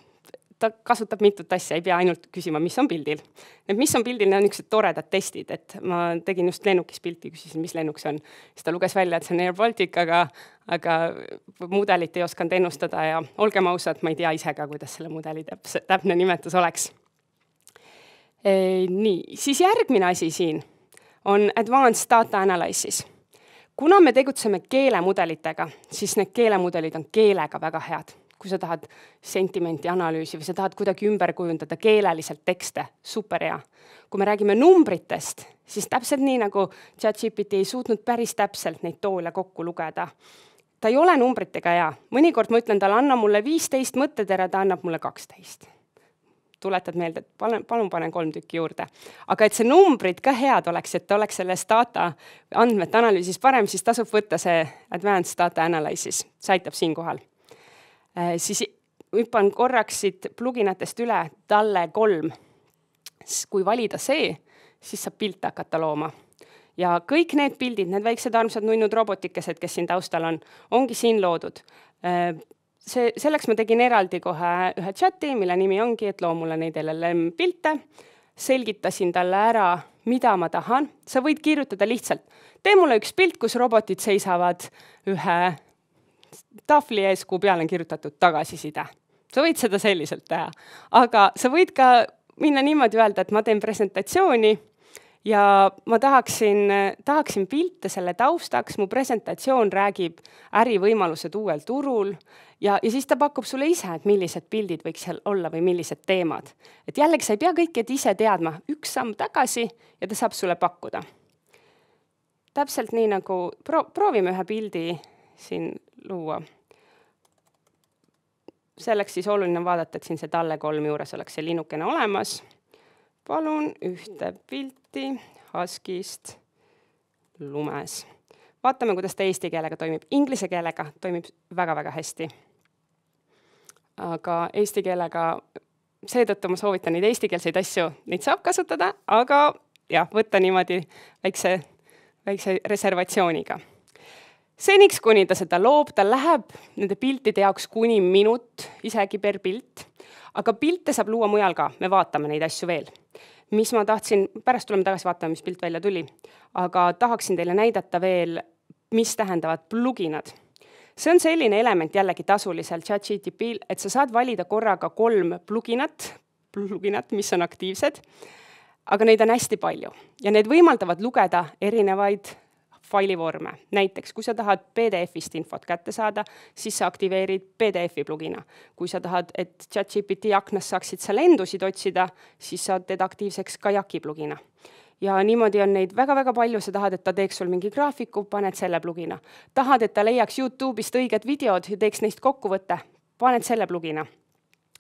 ta kasutab mitut asja, ei pea ainult küsima, mis on pildil. et mis on pildil, need on niisugused toredad testid, et ma tegin just lennukis pilti, küsisin, mis lennuk see on. siis ta luges välja, et see on Air Baltic, aga, aga mudelit ei osanud ennustada ja olgem ausad, ma ei tea ise ka, kuidas selle mudeli täpse, täpne nimetus oleks. nii, siis järgmine asi siin on advanced data analysis kuna me tegutseme keelemudelitega, siis need keelemudelid on keelega väga head kui sa tahad sentimenti analüüsi või sa tahad kuidagi ümber kujundada keeleliselt tekste, super hea. kui me räägime numbritest, siis täpselt nii nagu ChatGPT ei suutnud päris täpselt neid toole kokku lugeda. ta ei ole numbritega hea, mõnikord ma ütlen talle, anna mulle viisteist mõttetera, ta annab mulle kaksteist tuletad meelde, et palun, palun panen kolm tükki juurde. aga et see numbrid ka head oleks, et oleks selles data andmete analüüsis parem, siis tasub võtta see advanced data analysis, see aitab siinkohal Äh, siis hüppan korraks siit pluginatest üle talle kolm. kui valida see, siis saab pilte hakata looma ja kõik need pildid, need väiksed armsad nunnud robotikesed, kes siin taustal on, ongi siin loodud. Äh, see, selleks ma tegin eraldi kohe ühe chati, mille nimi ongi, et loo mulle neid LLM pilte. selgitasin talle ära, mida ma tahan, sa võid kirjutada lihtsalt, tee mulle üks pilt, kus robotid seisavad ühe tahvli ees, kuhu peale on kirjutatud tagasiside. sa võid seda selliselt teha, aga sa võid ka minna niimoodi öelda, et ma teen presentatsiooni ja ma tahaksin, tahaksin pilte selle taustaks, mu presentatsioon räägib ärivõimalused uuel turul ja, ja siis ta pakub sulle ise, et millised pildid võiks seal olla või millised teemad. et jällegi, sa ei pea kõike ise teadma, üks samm tagasi ja ta saab sulle pakkuda. täpselt nii nagu pro-, proovime ühe pildi siin luua. selleks siis oluline on vaadata, et siin see talle kolm juures oleks see linnukene olemas. palun ühte pilti Huskist lumes. vaatame, kuidas ta eesti keelega toimib, inglise keelega toimib väga-väga hästi. aga eesti keelega, seetõttu ma soovitan neid eestikeelseid asju, neid saab kasutada, aga jah, võtta niimoodi väikse, väikse reservatsiooniga seniks, kuni ta seda loob, tal läheb nende piltide jaoks kuni minut isegi per pilt, aga pilte saab luua mujal ka, me vaatame neid asju veel. mis ma tahtsin, pärast tuleme tagasi vaatama, mis pilt välja tuli, aga tahaksin teile näidata veel, mis tähendavad pluginad. see on selline element jällegi tasulisel chat-GTP-l, et sa saad valida korraga kolm pluginat, pluginat, mis on aktiivsed, aga neid on hästi palju ja need võimaldavad lugeda erinevaid failivorme, näiteks kui sa tahad PDF-ist infot kätte saada, siis sa aktiveerid PDF-i plugina. kui sa tahad, et chat-GPT aknas saaksid sa lendusid otsida, siis sa teed aktiivseks Kajaki plugina ja niimoodi on neid väga-väga palju, sa tahad, et ta teeks sul mingi graafiku, paned selle plugina. tahad, et ta leiaks Youtube'ist õiged videod ja teeks neist kokkuvõtte, paned selle plugina.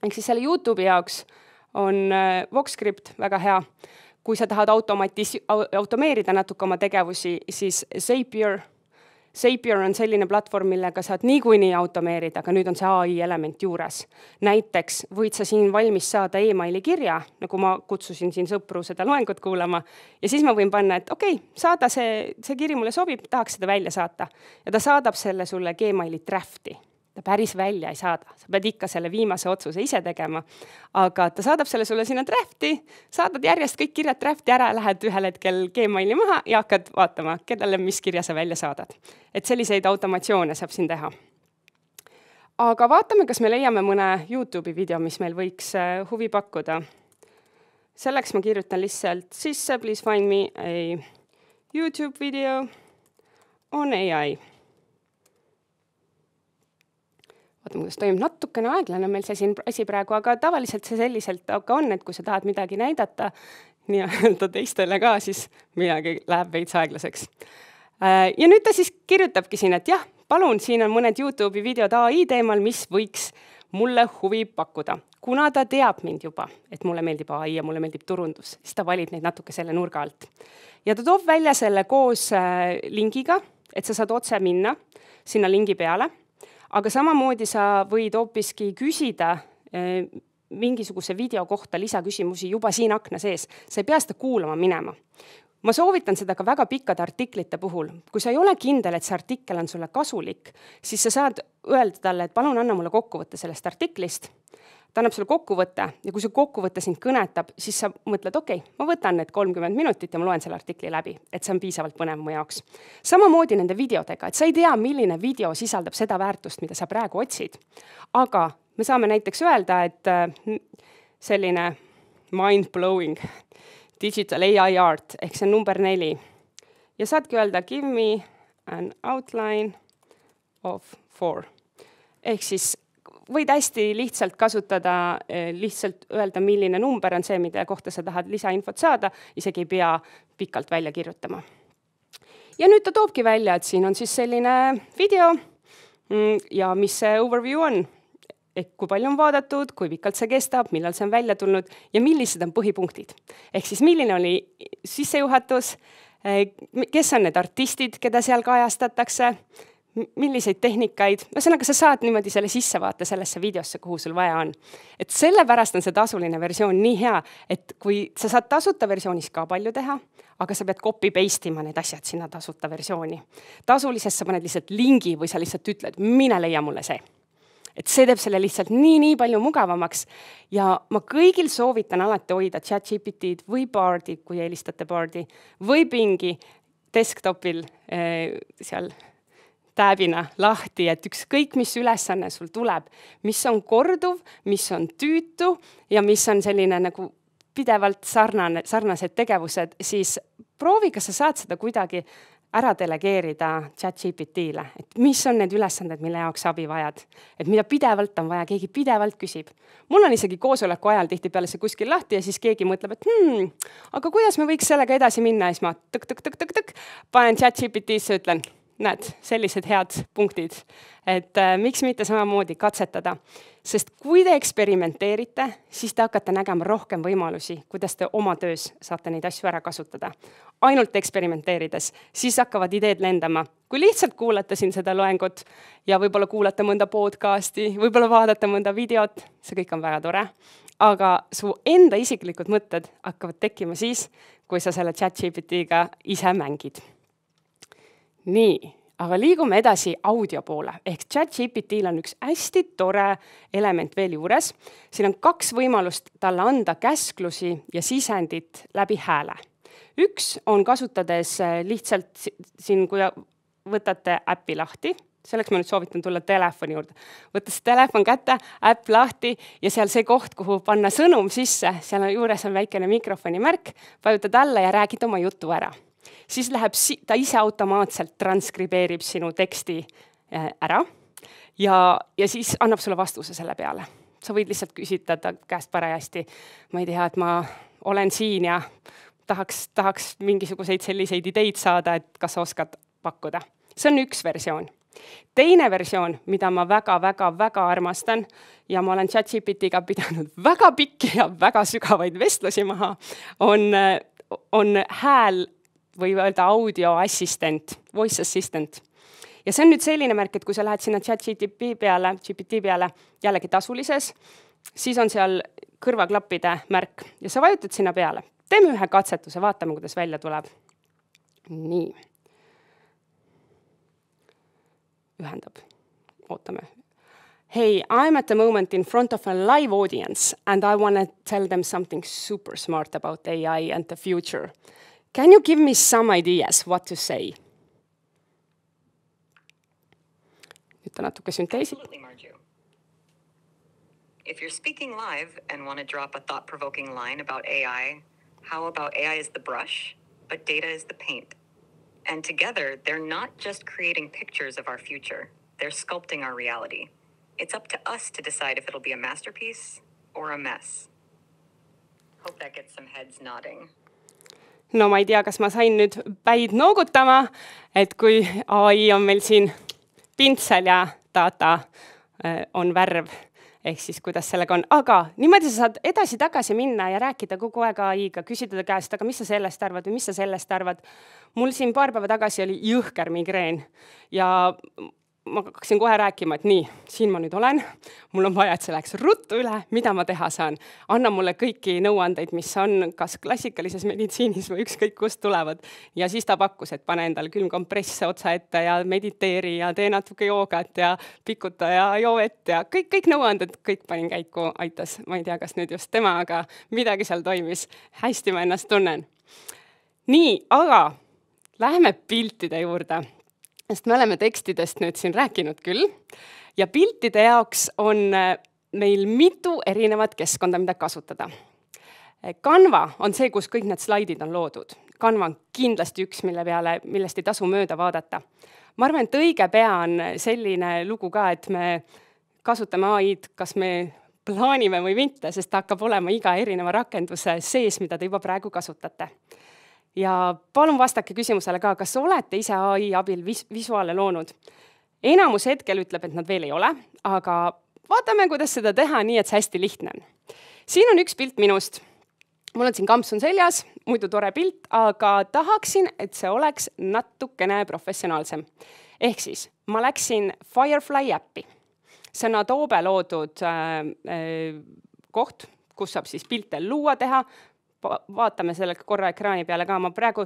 ehk siis selle Youtube'i jaoks on äh, VoxScript väga hea kui sa tahad automatis-, automeerida natuke oma tegevusi, siis Zapier, Zapier on selline platvorm, millega saad niikuinii automeerida, aga nüüd on see ai element juures. näiteks võid sa siin valmis saada emaili kirja, nagu ma kutsusin siin sõpru seda loengut kuulama, ja siis ma võin panna, et okei okay,, saada see, see kiri mulle sobib, tahaks seda välja saata. ja ta saadab selle sulle Gmaili draft'i ta päris välja ei saada, sa pead ikka selle viimase otsuse ise tegema. aga ta saadab selle sulle sinna Drafti, saadad järjest kõik kirjad Drafti ära, lähed ühel hetkel Gmaili maha ja hakkad vaatama, kellele mis kirja sa välja saadad. et selliseid automatsioone saab siin teha. aga vaatame, kas me leiame mõne Youtube'i video, mis meil võiks äh, huvi pakkuda. selleks ma kirjutan lihtsalt sisse, please find me a Youtube video on ai vaatame, kuidas toimub, natukene aeglane on meil see siin asi praegu, aga tavaliselt see selliselt aga on, et kui sa tahad midagi näidata nii-öelda teistele ka, siis midagi läheb veits aeglaseks. Äh, ja nüüd ta siis kirjutabki siin, et jah, palun, siin on mõned Youtube'i videod ai teemal, mis võiks mulle huvi pakkuda. kuna ta teab mind juba, et mulle meeldib ai ja mulle meeldib turundus, siis ta valib neid natuke selle nurga alt. ja ta toob välja selle koos äh, lingiga, et sa saad otse minna sinna lingi peale aga samamoodi sa võid hoopiski küsida eh, mingisuguse video kohta lisaküsimusi juba siin akna sees, sa ei pea seda kuulama minema ma soovitan seda ka väga pikkade artiklite puhul, kui sa ei ole kindel, et see artikkel on sulle kasulik, siis sa saad öelda talle, et palun anna mulle kokkuvõte sellest artiklist ta annab sulle kokkuvõtte ja kui see kokkuvõte sind kõnetab, siis sa mõtled, okei okay,, ma võtan need kolmkümmend minutit ja ma loen selle artikli läbi, et see on piisavalt põnev mu jaoks. samamoodi nende videodega, et sa ei tea, milline video sisaldab seda väärtust, mida sa praegu otsid. aga me saame näiteks öelda, et äh, selline mind-blowing digital ai art ehk see on number neli ja saadki öelda give me an outline of four ehk siis võid hästi lihtsalt kasutada, eh, lihtsalt öelda, milline number on see, mille kohta sa tahad lisainfot saada, isegi ei pea pikalt välja kirjutama. ja nüüd ta toobki välja, et siin on siis selline video mm, ja mis see overview on, ehk kui palju on vaadatud, kui pikalt see kestab, millal see on välja tulnud ja millised on põhipunktid. ehk siis milline oli sissejuhatus, eh, kes on need artistid, keda seal kajastatakse ka milliseid tehnikaid, ühesõnaga, sa saad niimoodi selle sissevaate sellesse videosse, kuhu sul vaja on. et sellepärast on see tasuline versioon nii hea, et kui sa saad tasuta versioonis ka palju teha, aga sa pead copy paste ima need asjad sinna tasuta versiooni. tasulises sa paned lihtsalt lingi või sa lihtsalt ütled, mine leia mulle see et see teeb selle lihtsalt nii-nii palju mugavamaks ja ma kõigil soovitan alati hoida chat-GPT-d või Bardi, kui eelistate Bardi või Pingi desktopil eh, seal tääbina lahti, et ükskõik, mis ülesanne sul tuleb, mis on korduv, mis on tüütu ja mis on selline nagu pidevalt sarnane, sarnased tegevused, siis proovi, kas sa saad seda kuidagi ära delegeerida chat-GPT-le, et mis on need ülesanded, mille jaoks sa abi vajad, et mida pidevalt on vaja, keegi pidevalt küsib. mul on isegi koosoleku ajal tihtipeale see kuskil lahti ja siis keegi mõtleb, et hmm, aga kuidas me võiks sellega edasi minna ja siis ma tõk-tõk-tõk-tõk-tõk panen chat-GPT-sse, ütlen näed, sellised head punktid. et äh, miks mitte samamoodi katsetada, sest kui te eksperimenteerite, siis te hakkate nägema rohkem võimalusi, kuidas te oma töös saate neid asju ära kasutada. ainult eksperimenteerides, siis hakkavad ideed lendama. kui lihtsalt kuulata siin seda loengut ja võib-olla kuulata mõnda podcast'i, võib-olla vaadata mõnda videot, see kõik on väga tore, aga su enda isiklikud mõtted hakkavad tekkima siis, kui sa selle chat GPT-ga ise mängid nii, aga liigume edasi audio poole ehk chat-GPT-l on üks hästi tore element veel juures. siin on kaks võimalust talle anda käsklusi ja sisendit läbi hääle. üks on kasutades äh, lihtsalt siin, kui võtate äpi lahti selleks ma nüüd soovitan tulla telefoni juurde. võtta see telefon kätte, äpp lahti ja seal see koht, kuhu panna sõnum sisse, seal juures on väikene mikrofoni märk, vajutad alla ja räägid oma jutu ära siis läheb si, ta ise automaatselt transkribeerib sinu teksti äh, ära ja, ja siis annab sulle vastuse selle peale. sa võid lihtsalt küsida ta käest parajasti, ma ei tea, et ma olen siin ja tahaks, tahaks mingisuguseid selliseid ideid saada, et kas sa oskad pakkuda. see on üks versioon. teine versioon, mida ma väga-väga-väga armastan ja ma olen ChatGPT-ga pidanud väga pikki ja väga sügavaid vestlusi maha, on, on hääl või öelda audioassistent, voice assistant. ja see on nüüd selline märk, et kui sa lähed sinna chat GTP peale, GPT peale jällegi tasulises, siis on seal kõrvaklappide märk ja sa vajutad sinna peale. teeme ühe katsetuse, vaatame, kuidas välja tuleb. nii. ühendab, ootame. Hey, I am at the moment in front of a live audience and I wanna tell them something super smart about ai and the future. Can you give me some ideas what to say? Absolutely, on If you're speaking live and want to drop a thought provoking line about AI, how about AI is the brush, but data is the paint? And together, they're not just creating pictures of our future, they're sculpting our reality. It's up to us to decide if it'll be a masterpiece or a mess. Hope that gets some heads nodding. no ma ei tea, kas ma sain nüüd päid noogutama, et kui ai on meil siin pintsel ja data äh, on värv, ehk siis kuidas sellega on, aga niimoodi sa saad edasi-tagasi minna ja rääkida kogu aeg ai-ga, küsida ta käest, aga mis sa sellest arvad või mis sa sellest arvad. mul siin paar päeva tagasi oli jõhker migreen ja ma hakkasin kohe rääkima, et nii, siin ma nüüd olen, mul on vaja, et see läheks ruttu üle, mida ma teha saan. anna mulle kõiki nõuandeid, mis on kas klassikalises meditsiinis või ükskõik kust tulevad. ja siis ta pakkus, et pane endale külm kompress otsa ette ja mediteeri ja tee natuke joogat ja pikuta ja joo vett ja kõik, kõik nõuanded, kõik panin käiku, aitas. ma ei tea, kas nüüd just tema, aga midagi seal toimis. hästi ma ennast tunnen. nii, aga lähme piltide juurde sest me oleme tekstidest nüüd siin rääkinud küll ja piltide jaoks on äh, meil mitu erinevat keskkonda, mida kasutada. Äh, Canva on see, kus kõik need slaidid on loodud. Canva on kindlasti üks, mille peale, millest ei tasu mööda vaadata. ma arvan, et õige pea on selline lugu ka, et me kasutame ai-d, kas me plaanime või mitte, sest ta hakkab olema iga erineva rakenduse sees, mida te juba praegu kasutate ja palun vastake küsimusele ka, kas olete ise ai abil vis visuaale loonud? enamus hetkel ütleb, et nad veel ei ole, aga vaatame, kuidas seda teha nii, et see hästi lihtne on. siin on üks pilt minust. mul on siin kampsun seljas, muidu tore pilt, aga tahaksin, et see oleks natukene professionaalsem. ehk siis ma läksin Firefly äppi. see on Adobe loodud äh, äh, koht, kus saab siis pilte luua teha, vaatame selle korra ekraani peale ka, ma praegu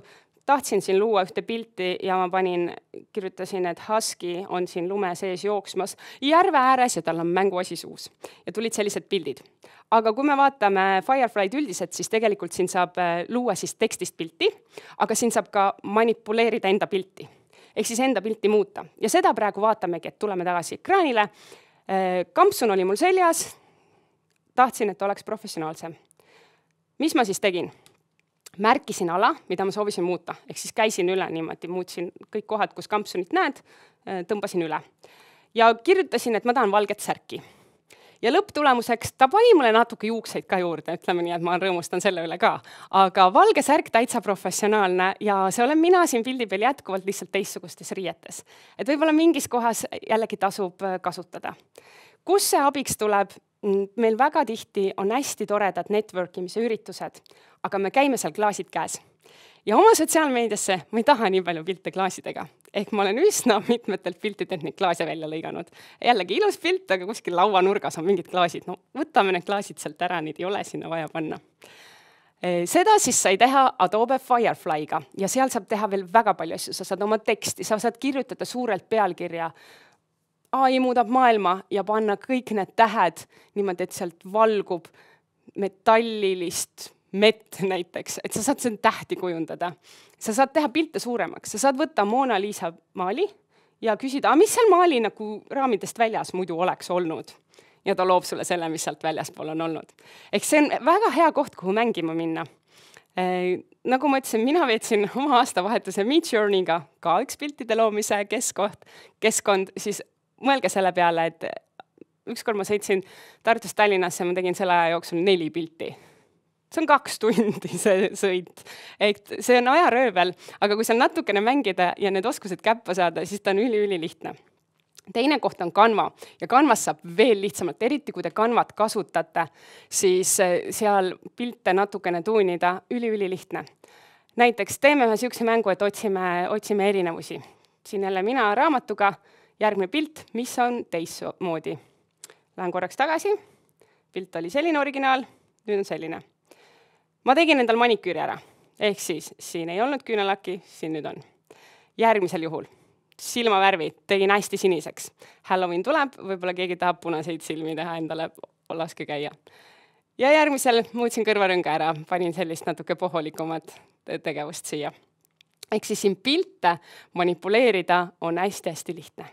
tahtsin siin luua ühte pilti ja ma panin, kirjutasin, et Husky on siin lume sees jooksmas järve ääres ja tal on mänguasi suus ja tulid sellised pildid. aga kui me vaatame Firefly'd üldiselt, siis tegelikult siin saab äh, luua siis tekstist pilti, aga siin saab ka manipuleerida enda pilti ehk siis enda pilti muuta ja seda praegu vaatamegi, et tuleme tagasi ekraanile. Äh, kampsun oli mul seljas. tahtsin, et oleks professionaalsem mis ma siis tegin? märkisin ala, mida ma soovisin muuta, ehk siis käisin üle niimoodi, muutsin kõik kohad, kus kampsunit näed, äh, tõmbasin üle. ja kirjutasin, et ma tahan valget särki ja lõpptulemuseks ta pani mulle natuke juukseid ka juurde, ütleme nii, et ma rõõmustan selle üle ka. aga valge särk täitsa professionaalne ja see olen mina siin pildi peal jätkuvalt lihtsalt teistsugustes riietes. et võib-olla mingis kohas jällegi tasub äh, kasutada. kus see abiks tuleb, meil väga tihti on hästi toredad network imise üritused, aga me käime seal klaasid käes. ja oma sotsiaalmeediasse ma ei taha nii palju pilte klaasidega, ehk ma olen üsna mitmetelt piltidelt neid klaase välja lõiganud. jällegi ilus pilt, aga kuskil lauanurgas on mingid klaasid, no võtame need klaasid sealt ära, neid ei ole sinna vaja panna. Eh, seda siis sai teha Adobe Firefly'ga ja seal saab teha veel väga palju asju, sa saad oma teksti, sa saad kirjutada suurelt pealkirja ai muudab maailma ja panna kõik need tähed niimoodi, et sealt valgub metallilist mett näiteks, et sa saad siin tähti kujundada. sa saad teha pilte suuremaks, sa saad võtta Mona Lisa maali ja küsida, mis seal maali nagu raamidest väljas muidu oleks olnud. ja ta loob sulle selle, mis sealt väljaspool on olnud. ehk see on väga hea koht, kuhu mängima minna äh, nagu ma ütlesin, mina veetsin oma aastavahetuse Midjourney'ga, ka üks piltide loomise keskkoht, keskkond, siis mõelge selle peale, et ükskord ma sõitsin Tartust Tallinnasse, ma tegin selle aja jooksul neli pilti see on kaks tundi, see sõit. et see on ajaröövel, aga kui seal natukene mängida ja need oskused käppa saada, siis ta on üliülilihtne. teine koht on kanva ja kanvast saab veel lihtsamalt, eriti kui te kanvat kasutate, siis eh, seal pilte natukene tuunida üliülilihtne. näiteks teeme ühe niisuguse mängu, et otsime, otsime erinevusi. siin jälle mina raamatuga järgmine pilt, mis on teistmoodi. Lähen korraks tagasi, pilt oli selline originaal, nüüd on selline. ma tegin endal maniküüri ära, ehk siis siin ei olnud küünelaki, siin nüüd on. järgmisel juhul silmavärvi tegin hästi siniseks. Halloween tuleb, võib-olla keegi tahab punaseid silmi teha endale, laske käia. ja järgmisel muutsin kõrvarõnga ära, panin sellist natuke pohholikumat tegevust siia ehk siis siin pilte manipuleerida on hästi-hästi lihtne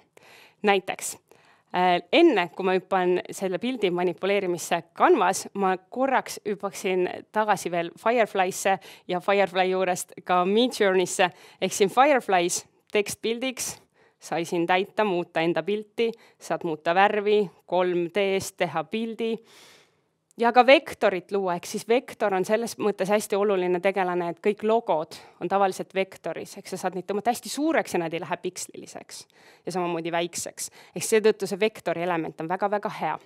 näiteks äh, enne, kui ma hüppan selle pildi manipuleerimisse Canvas, ma korraks hüppaksin tagasi veel Firefly'sse ja Firefly juurest ka Midjourney'sse ehk siin Firefly's tekstpildiks sai siin täita, muuta enda pilti, saad muuta värvi, 3D-s teha pildi ja ka vektorit luua, ehk siis vektor on selles mõttes hästi oluline tegelane, et kõik logod on tavaliselt vektoris, ehk sa saad neid tõmmata hästi suureks ja nad ei lähe piksliliseks ja samamoodi väikseks. ehk seetõttu see vektori element on väga-väga hea.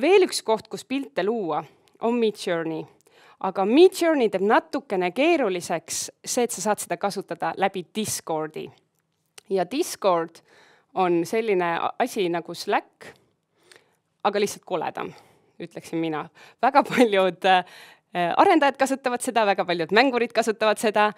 veel üks koht, kus pilte luua, on Midjourney. aga Midjourney teeb natukene keeruliseks see, et sa saad seda kasutada läbi Discordi. ja Discord on selline asi nagu Slack, aga lihtsalt koledam ütleksin mina. väga paljud äh, arendajad kasutavad seda, väga paljud mängurid kasutavad seda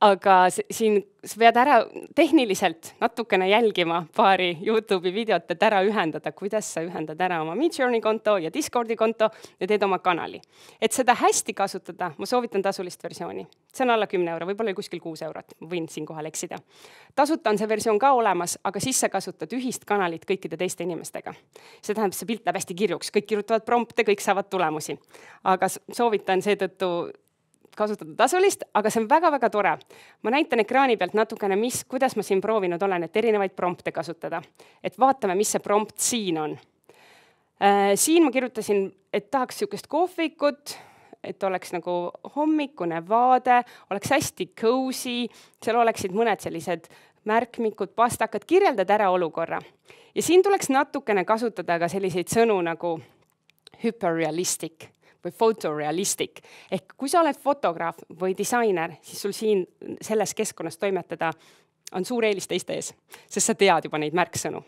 aga siin sa pead ära tehniliselt natukene jälgima paari Youtube'i videot, et ära ühendada, kuidas sa ühendad ära oma Midjourney konto ja Discordi konto ja teed oma kanali. et seda hästi kasutada, ma soovitan tasulist versiooni, see on alla kümne euro, võib-olla kuskil kuus eurot, võin siinkohal eksida. tasuta on see versioon ka olemas, aga siis sa kasutad ühist kanalit kõikide teiste inimestega. see tähendab, see pilt läheb hästi kirjuks, kõik kirjutavad prompte, kõik saavad tulemusi. aga soovitan seetõttu kasutada tasulist, aga see on väga-väga tore. ma näitan ekraani pealt natukene, mis, kuidas ma siin proovinud olen, et erinevaid prompte kasutada. et vaatame, mis see prompt siin on. Äh, siin ma kirjutasin, et tahaks niisugust kohvikut, et oleks nagu hommikune vaade, oleks hästi cozy, seal oleksid mõned sellised märkmikud, pastakad, kirjeldad ära olukorra. ja siin tuleks natukene kasutada ka selliseid sõnu nagu hüperrealistic või photorealistic ehk kui sa oled fotograaf või disainer, siis sul siin selles keskkonnas toimetada on suur eelis teiste ees, sest sa tead juba neid märksõnu.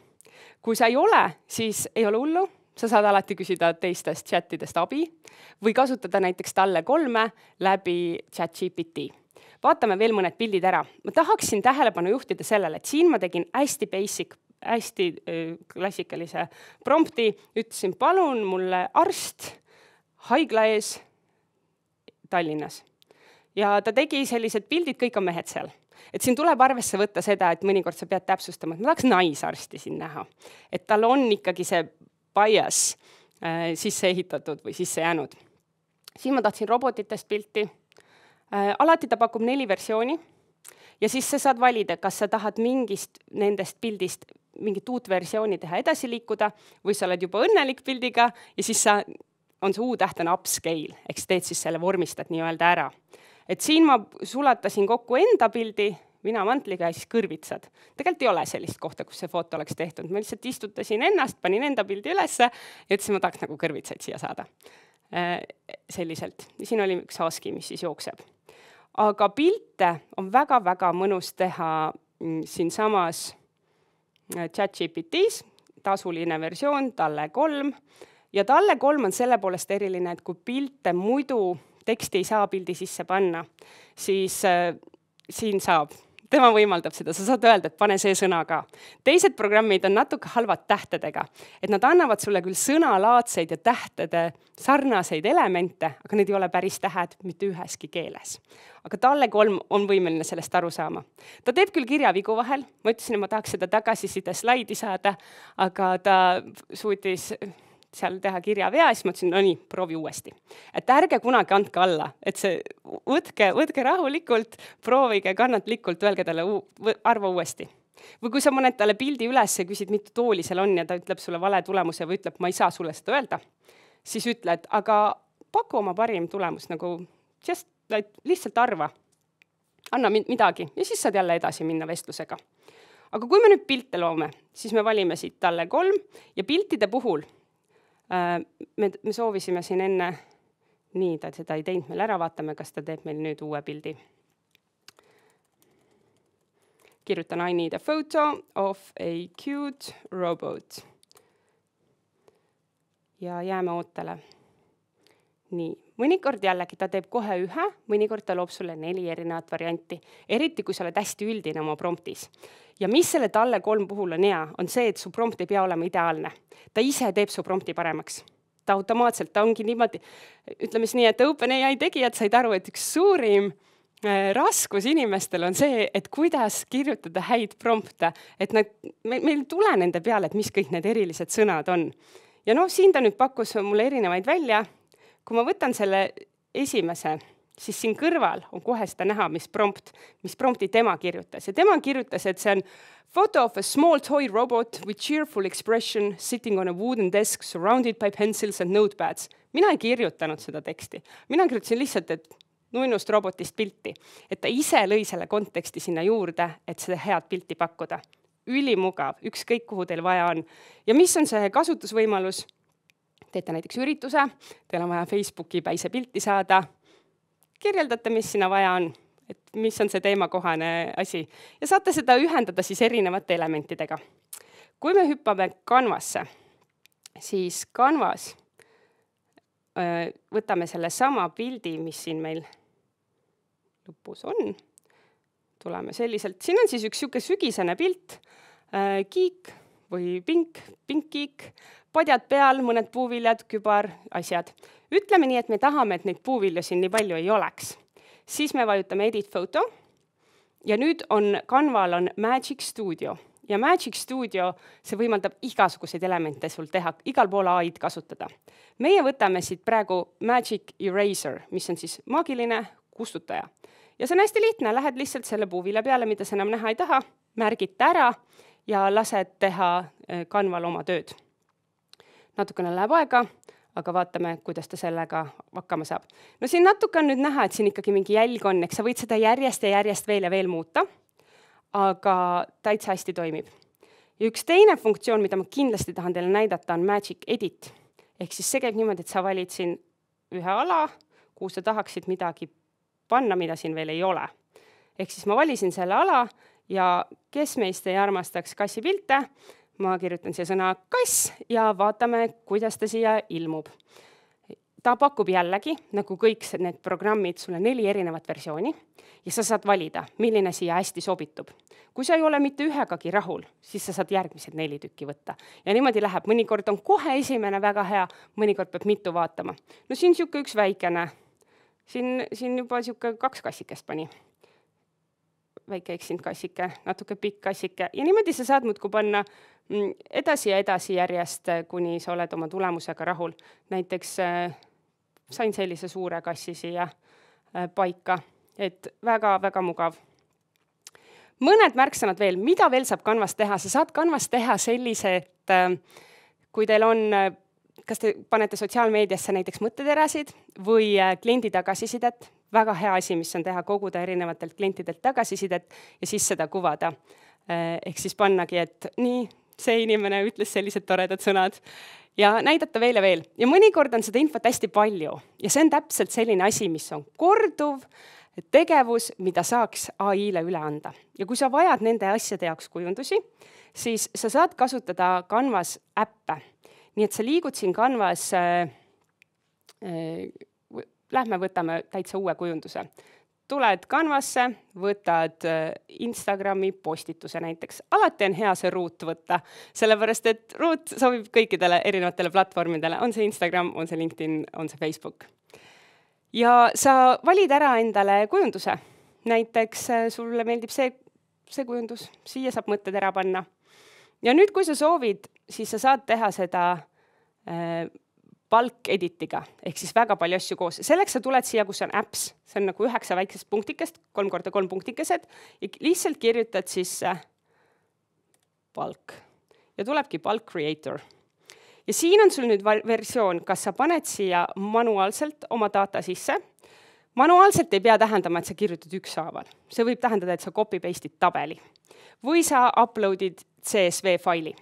kui sa ei ole, siis ei ole hullu, sa saad alati küsida teistest chatidest abi või kasutada näiteks talle kolme läbi chat-GPT vaatame veel mõned pildid ära. ma tahaksin tähelepanu juhtida sellele, et siin ma tegin hästi basic, hästi äh, klassikalise prompti, ütlesin palun mulle arst haigla ees Tallinnas ja ta tegi sellised pildid, kõik on mehed seal et siin tuleb arvesse võtta seda, et mõnikord sa pead täpsustama, et ma tahaks naisarsti siin näha, et tal on ikkagi see bias äh, sisse ehitatud või sisse jäänud. siin ma tahtsin robotitest pilti äh,. alati ta pakub neli versiooni ja siis sa saad valida, kas sa tahad mingist nendest pildist mingit uut versiooni teha, edasi liikuda või sa oled juba õnnelik pildiga ja siis sa on see U-täht on upscale ehk siis teed siis selle vormistad nii-öelda ära. et siin ma sulatasin kokku enda pildi, vina mantliga ja siis kõrvitsad. tegelikult ei ole sellist kohta, kus see foto oleks tehtud, ma lihtsalt istutasin ennast, panin enda pildi ülesse ja ütlesin, ma tahaks nagu kõrvitsaid siia saada. Äh, selliselt, siin oli üks haaski, mis siis jookseb. aga pilte on väga-väga mõnus teha mm, siinsamas äh, ChatGPT-s, tasuline versioon, talle kolm ja talle kolm on selle poolest eriline, et kui pilte muidu teksti ei saa pildi sisse panna, siis äh, siin saab tema võimaldab seda, sa saad öelda, et pane see sõna ka. teised programmid on natuke halvad tähtedega, et nad annavad sulle küll sõnalaadseid ja tähtede sarnaseid elemente, aga need ei ole päris tähed mitte üheski keeles. aga Talle kolm on võimeline sellest aru saama. ta teeb küll kirjavigu vahel, ma ütlesin, et ma tahaks seda tagasiside slaidi saada, aga ta suutis seal teha kirjavea, siis ma ütlesin, no nii, proovi uuesti. et ärge kunagi andke alla, et see, võtke, võtke rahulikult, proovige kannatlikult, öelge talle, arva uuesti või kui sa paned talle pildi üles ja küsid, mitu tooli seal on ja ta ütleb sulle vale tulemuse või ütleb, ma ei saa sulle seda öelda, siis ütle, et aga paku oma parim tulemus nagu just like, lihtsalt arva, anna midagi ja siis saad jälle edasi minna vestlusega. aga kui me nüüd pilte loome, siis me valime siit talle kolm ja piltide puhul Äh, me, me soovisime siin enne, nii, ta seda ei teinud meil ära, vaatame, kas ta teeb meil nüüd uue pildi. kirjutan I need a photo of a cute robot. ja jääme ootele nii, mõnikord jällegi ta teeb kohe ühe, mõnikord ta loob sulle neli erinevat varianti, eriti kui sa oled hästi üldine oma promptis. ja mis selle talle kolm puhul on hea, on see, et su prompt ei pea olema ideaalne. ta ise teeb su prompti paremaks ta automaatselt, ta ongi niimoodi, ütleme siis nii, et OpenAI tegijad said aru, et üks suurim äh, raskus inimestel on see, et kuidas kirjutada häid prompte, et nad, meil ei tule nende peale, et mis kõik need erilised sõnad on. ja noh, siin ta nüüd pakkus mulle erinevaid välja kui ma võtan selle esimese, siis siin kõrval on kohe seda näha, mis prompt, mis prompti tema kirjutas ja tema kirjutas, et see on photo of a small toy robot with cheerful expression sitting on a wooden desk surrounded by pencils and notepads. mina ei kirjutanud seda teksti, mina kirjutasin lihtsalt, et nunnust robotist pilti, et ta ise lõi selle konteksti sinna juurde, et seda head pilti pakkuda. ülimugav, ükskõik kuhu teil vaja on. ja mis on see kasutusvõimalus teete näiteks ürituse, teil on vaja Facebooki päisepilti saada, kirjeldate, mis sinna vaja on, et mis on see teemakohane asi ja saate seda ühendada siis erinevate elementidega. kui me hüppame Canvasse, siis Canvas, võtame sellesama pildi, mis siin meil lõpus on, tuleme selliselt, siin on siis üks niisugune sügisene pilt, kiik või pink, pink kiik padjad peal, mõned puuviljad, kübar, asjad. ütleme nii, et me tahame, et neid puuvilju siin nii palju ei oleks. siis me vajutame edit photo ja nüüd on kanval on Magic Studio ja Magic Studio, see võimaldab igasuguseid elemente sul teha, igal pool ai-d kasutada. meie võtame siit praegu Magic Eraser, mis on siis maagiline kustutaja. ja see on hästi lihtne, lähed lihtsalt selle puuvilja peale, mida sa enam näha ei taha, märgid ta ära ja lased teha eh, kanval oma tööd natukene läheb aega, aga vaatame, kuidas ta sellega hakkama saab. no siin natuke on nüüd näha, et siin ikkagi mingi jälg on, eks sa võid seda järjest ja järjest veel ja veel muuta. aga täitsa hästi toimib. ja üks teine funktsioon, mida ma kindlasti tahan teile näidata, on Magic Edit. ehk siis see käib niimoodi, et sa valid siin ühe ala, kuhu sa tahaksid midagi panna, mida siin veel ei ole. ehk siis ma valisin selle ala ja kes meist ei armastaks kassipilte ma kirjutan siia sõna kass ja vaatame, kuidas ta siia ilmub. ta pakub jällegi, nagu kõik need programmid, sulle neli erinevat versiooni ja sa saad valida, milline siia hästi sobitub. kui sa ei ole mitte ühegagi rahul, siis sa saad järgmised neli tükki võtta ja niimoodi läheb, mõnikord on kohe esimene väga hea, mõnikord peab mitu vaatama. no siin niisugune üks väikene, siin, siin juba niisugune kaks kassikest pani väike eksinud kassike, natuke pikk kassike ja niimoodi sa saad muudkui panna mm, edasi ja edasi järjest, eh, kuni sa oled oma tulemusega rahul. näiteks eh, sain sellise suure kassi siia eh, paika, et väga-väga mugav. mõned märksõnad veel, mida veel saab kanvas teha, sa saad kanvas teha sellise, et kui teil on kas te panete sotsiaalmeediasse näiteks mõtteteresid või kliendi tagasisidet, väga hea asi, mis on teha, koguda erinevatelt klientidelt tagasisidet ja siis seda kuvada. Eh, ehk siis pannagi, et nii, see inimene ütles sellised toredad sõnad ja näidata veel ja veel ja mõnikord on seda infot hästi palju ja see on täpselt selline asi, mis on korduv tegevus, mida saaks ai-le üle anda ja kui sa vajad nende asjade jaoks kujundusi, siis sa saad kasutada Canvas äppe, nii et sa liigud siin Canvas äh, lähme võtame täitsa uue kujunduse. tuled Canvasse, võtad äh, Instagrami postituse näiteks, alati on hea see ruut võtta, sellepärast et ruut sobib kõikidele erinevatele platvormidele, on see Instagram, on see LinkedIn, on see Facebook. ja sa valid ära endale kujunduse, näiteks äh, sulle meeldib see, see kujundus, siia saab mõtted ära panna. ja nüüd, kui sa soovid, siis sa saad teha seda äh, palk editiga ehk siis väga palju asju koos, selleks sa tuled siia, kus on äpps, see on nagu üheksa väikest punktikest, kolm korda kolm punktikesed ja lihtsalt kirjutad sisse palk äh, ja tulebki palk creator. ja siin on sul nüüd versioon, kas sa paned siia manuaalselt oma data sisse. manuaalselt ei pea tähendama, et sa kirjutad ükshaaval, see võib tähendada, et sa copy paste'id tabeli või sa upload'id CSV faili.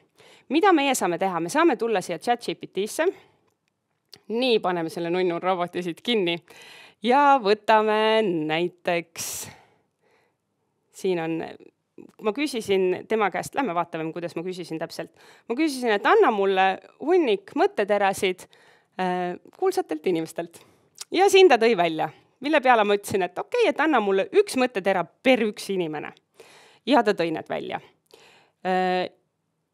mida meie saame teha, me saame tulla siia ChatGPT-sse nii, paneme selle nunnu roboti siit kinni ja võtame näiteks, siin on, ma küsisin tema käest, lähme vaatame, kuidas ma küsisin täpselt. ma küsisin, et anna mulle hunnik mõtteterasid äh, kuulsatelt inimestelt ja siin ta tõi välja, mille peale ma ütlesin, et okei okay,, et anna mulle üks mõttetera per üks inimene. ja ta tõi need välja äh,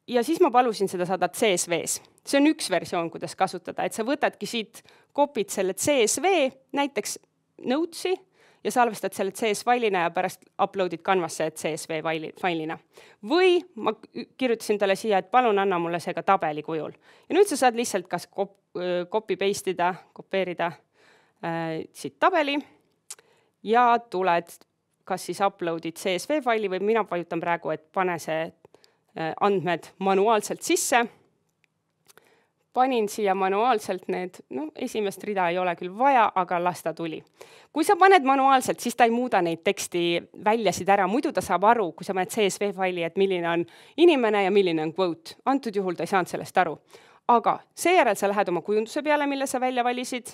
ja siis ma palusin seda saada CSV-s see on üks versioon, kuidas kasutada, et sa võtadki siit, kopid selle CSV, näiteks notes'i ja salvestad selle CS failina ja pärast upload'id Canvasse CSV faili, failina. või ma kirjutasin talle siia, et palun anna mulle see ka tabeli kujul. ja nüüd sa saad lihtsalt kas kop-, copy paste ida, kopeerida äh, siit tabeli ja tuled kas siis upload'id CSV faili või mina vajutan praegu, et pane see äh, andmed manuaalselt sisse panin siia manuaalselt need, noh, esimest rida ei ole küll vaja, aga las ta tuli. kui sa paned manuaalselt, siis ta ei muuda neid teksti väljasid ära, muidu ta saab aru, kui sa paned CSV faili, et milline on inimene ja milline on quote. antud juhul ta ei saanud sellest aru. aga seejärel sa lähed oma kujunduse peale, mille sa välja valisid,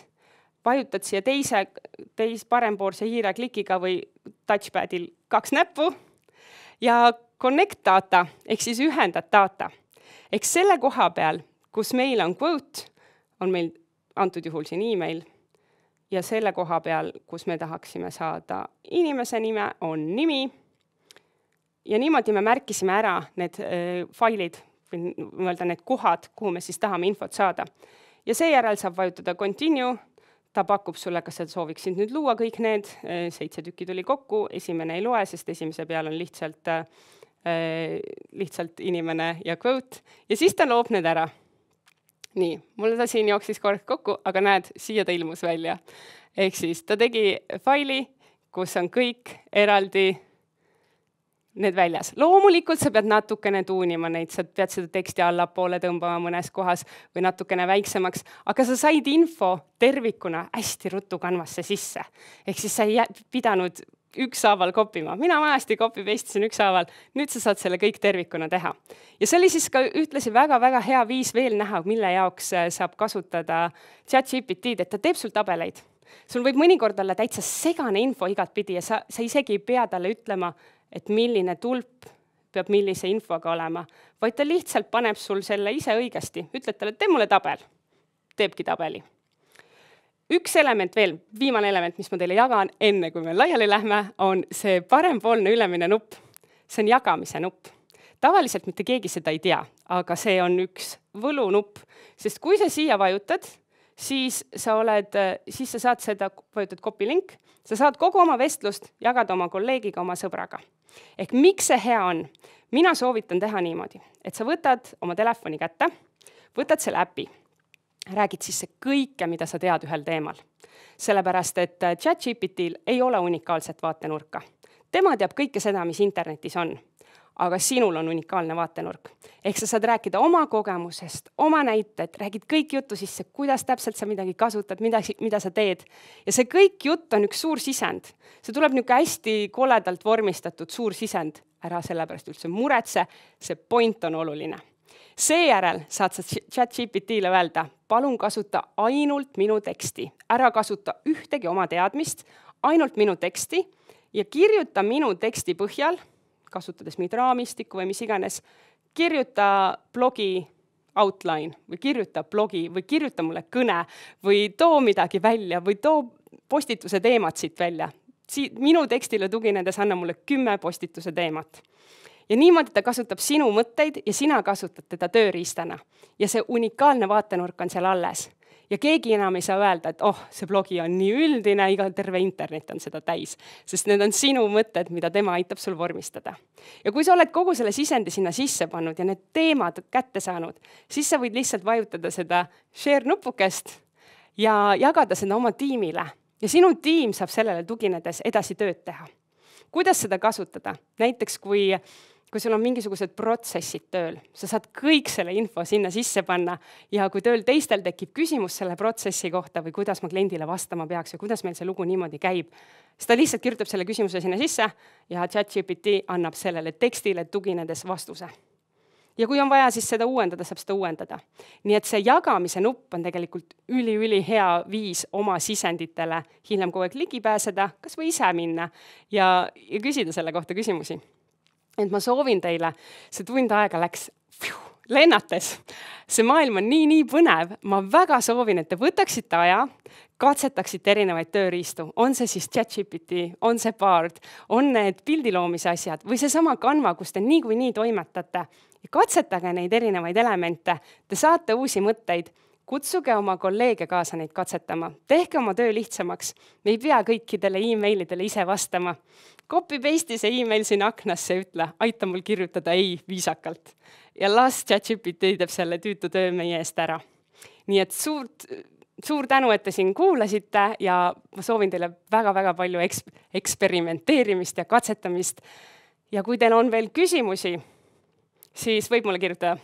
vajutad siia teise, teis parempoolse hiire klikiga või touchpadil kaks näppu ja connect data ehk siis ühendad data. ehk selle koha peal kus meil on quote, on meil antud juhul siin email ja selle koha peal, kus me tahaksime saada inimese nime, on nimi. ja niimoodi me märkisime ära need äh, failid või nii-öelda need kohad, kuhu me siis tahame infot saada. ja seejärel saab vajutada continue, ta pakub sulle, kas sa sooviksid nüüd luua kõik need, äh, seitse tükki tuli kokku, esimene ei loe, sest esimese peal on lihtsalt äh, äh lihtsalt inimene ja quote ja siis ta loob need ära nii, mul ta siin jooksis kork kokku, aga näed, siia ta ilmus välja. ehk siis ta tegi faili, kus on kõik eraldi need väljas. loomulikult sa pead natukene tuunima neid, sa pead seda teksti allapoole tõmbama mõnes kohas või natukene väiksemaks, aga sa said info tervikuna hästi ruttu kanvasse sisse. ehk siis sa ei pidanud ükshaaval kopima, mina vanasti copy paste isin ükshaaval, nüüd sa saad selle kõik tervikuna teha. ja see oli siis ka ühtlasi väga-väga hea viis veel näha, mille jaoks äh, saab kasutada chat-GPT-d, et ta teeb sul tabeleid. sul võib mõnikord olla täitsa segane info igatpidi ja sa, sa isegi ei pea talle ütlema, et milline tulp peab millise infoga olema, vaid ta lihtsalt paneb sul selle ise õigesti, ütled talle, tee mulle tabel, teebki tabeli üks element veel, viimane element, mis ma teile jagan, enne kui me laiali lähme, on see parempoolne ülemine nupp. see on jagamise nupp. tavaliselt mitte keegi seda ei tea, aga see on üks võlunupp, sest kui sa siia vajutad, siis sa oled, äh, siis sa saad seda, vajutad copy link, sa saad kogu oma vestlust jagada oma kolleegiga, oma sõbraga. ehk miks see hea on? mina soovitan teha niimoodi, et sa võtad oma telefoni kätte, võtad selle äpi räägid sisse kõike, mida sa tead ühel teemal. sellepärast, et ChatGPT-l ei ole unikaalset vaatenurka. tema teab kõike seda, mis internetis on aga sinul on unikaalne vaatenurk. ehk sa saad rääkida oma kogemusest, oma näited, räägid kõik juttu sisse, kuidas täpselt sa midagi kasutad, mida, mida sa teed. ja see kõik jutt on üks suur sisend. see tuleb niisugune hästi koledalt vormistatud suur sisend. ära selle pärast üldse muretse, see point on oluline seejärel saad sa chat-GPT-le öelda, palun kasuta ainult minu teksti, ära kasuta ühtegi oma teadmist, ainult minu teksti ja kirjuta minu teksti põhjal, kasutades mingit raamistikku või mis iganes, kirjuta blogi outline või kirjuta blogi või kirjuta mulle kõne või too midagi välja või too postituse teemad siit välja. siit minu tekstile tuginedes anna mulle kümme postituse teemat ja niimoodi ta kasutab sinu mõtteid ja sina kasutad teda tööriistana. ja see unikaalne vaatenurk on seal alles. ja keegi enam ei saa öelda, et oh, see blogi on nii üldine, iga terve internet on seda täis, sest need on sinu mõtted, mida tema aitab sul vormistada. ja kui sa oled kogu selle sisendi sinna sisse pannud ja need teemad kätte saanud, siis sa võid lihtsalt vajutada seda share nupukest ja jagada seda oma tiimile ja sinu tiim saab sellele tuginedes edasi tööd teha kuidas seda kasutada, näiteks kui kui sul on mingisugused protsessid tööl, sa saad kõik selle info sinna sisse panna ja kui tööl teistel tekib küsimus selle protsessi kohta või kuidas ma kliendile vastama peaks või kuidas meil see lugu niimoodi käib, siis ta lihtsalt kirjutab selle küsimuse sinna sisse ja chat-GPT annab sellele tekstile tuginedes vastuse. ja kui on vaja, siis seda uuendada, saab seda uuendada. nii et see jagamise nupp on tegelikult üliülihea viis oma sisenditele hiljem kogu aeg ligi pääseda, kas või ise minna ja, ja küsida selle kohta küsimusi et ma soovin teile, see tund aega läks pjuh, lennates. see maailm on nii-nii põnev, ma väga soovin, et te võtaksite aja, katsetaksite erinevaid tööriistu, on see siis ChatGPT, on see Bard, on need pildi loomise asjad või seesama Canva, kus te niikuinii toimetate ja katsetage neid erinevaid elemente, te saate uusi mõtteid kutsuge oma kolleege kaasa neid katsetama, tehke oma töö lihtsamaks. me ei pea kõikidele emailidele ise vastama. Copy paste'i see email sinna aknasse, ütle, aita mul kirjutada ei viisakalt ja las ChatGPT teeb selle tüütu töö meie eest ära. nii et suurt, suur tänu, et te siin kuulasite ja ma soovin teile väga-väga palju eks-, eksperimenteerimist ja katsetamist. ja kui teil on veel küsimusi, siis võib mulle kirjutada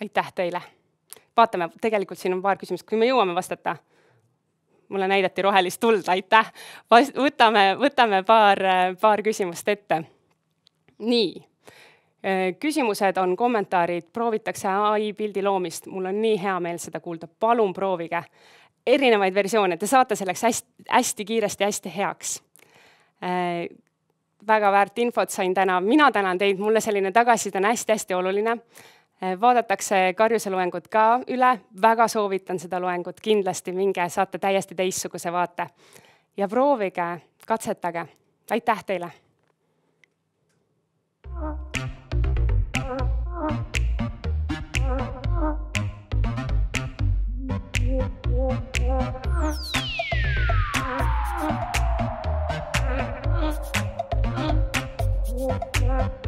aitäh teile. vaatame, tegelikult siin on paar küsimust, kui me jõuame vastata. mulle näidati rohelist tuld, aitäh. võtame, võtame paar, paar küsimust ette. nii äh, küsimused on kommentaarid, proovitakse ai pildi loomist, mul on nii hea meel seda kuulda, palun proovige. erinevaid versioone, te saate selleks hästi, hästi kiiresti, hästi heaks äh,. väga väärt infot sain täna, mina tänan teid, mulle selline tagasiside on hästi-hästi oluline. Eh, vaadatakse karjuse loengut ka üle, väga soovitan seda loengut, kindlasti minge, saate täiesti teistsuguse vaate. ja proovige, katsetage, aitäh teile! Yeah.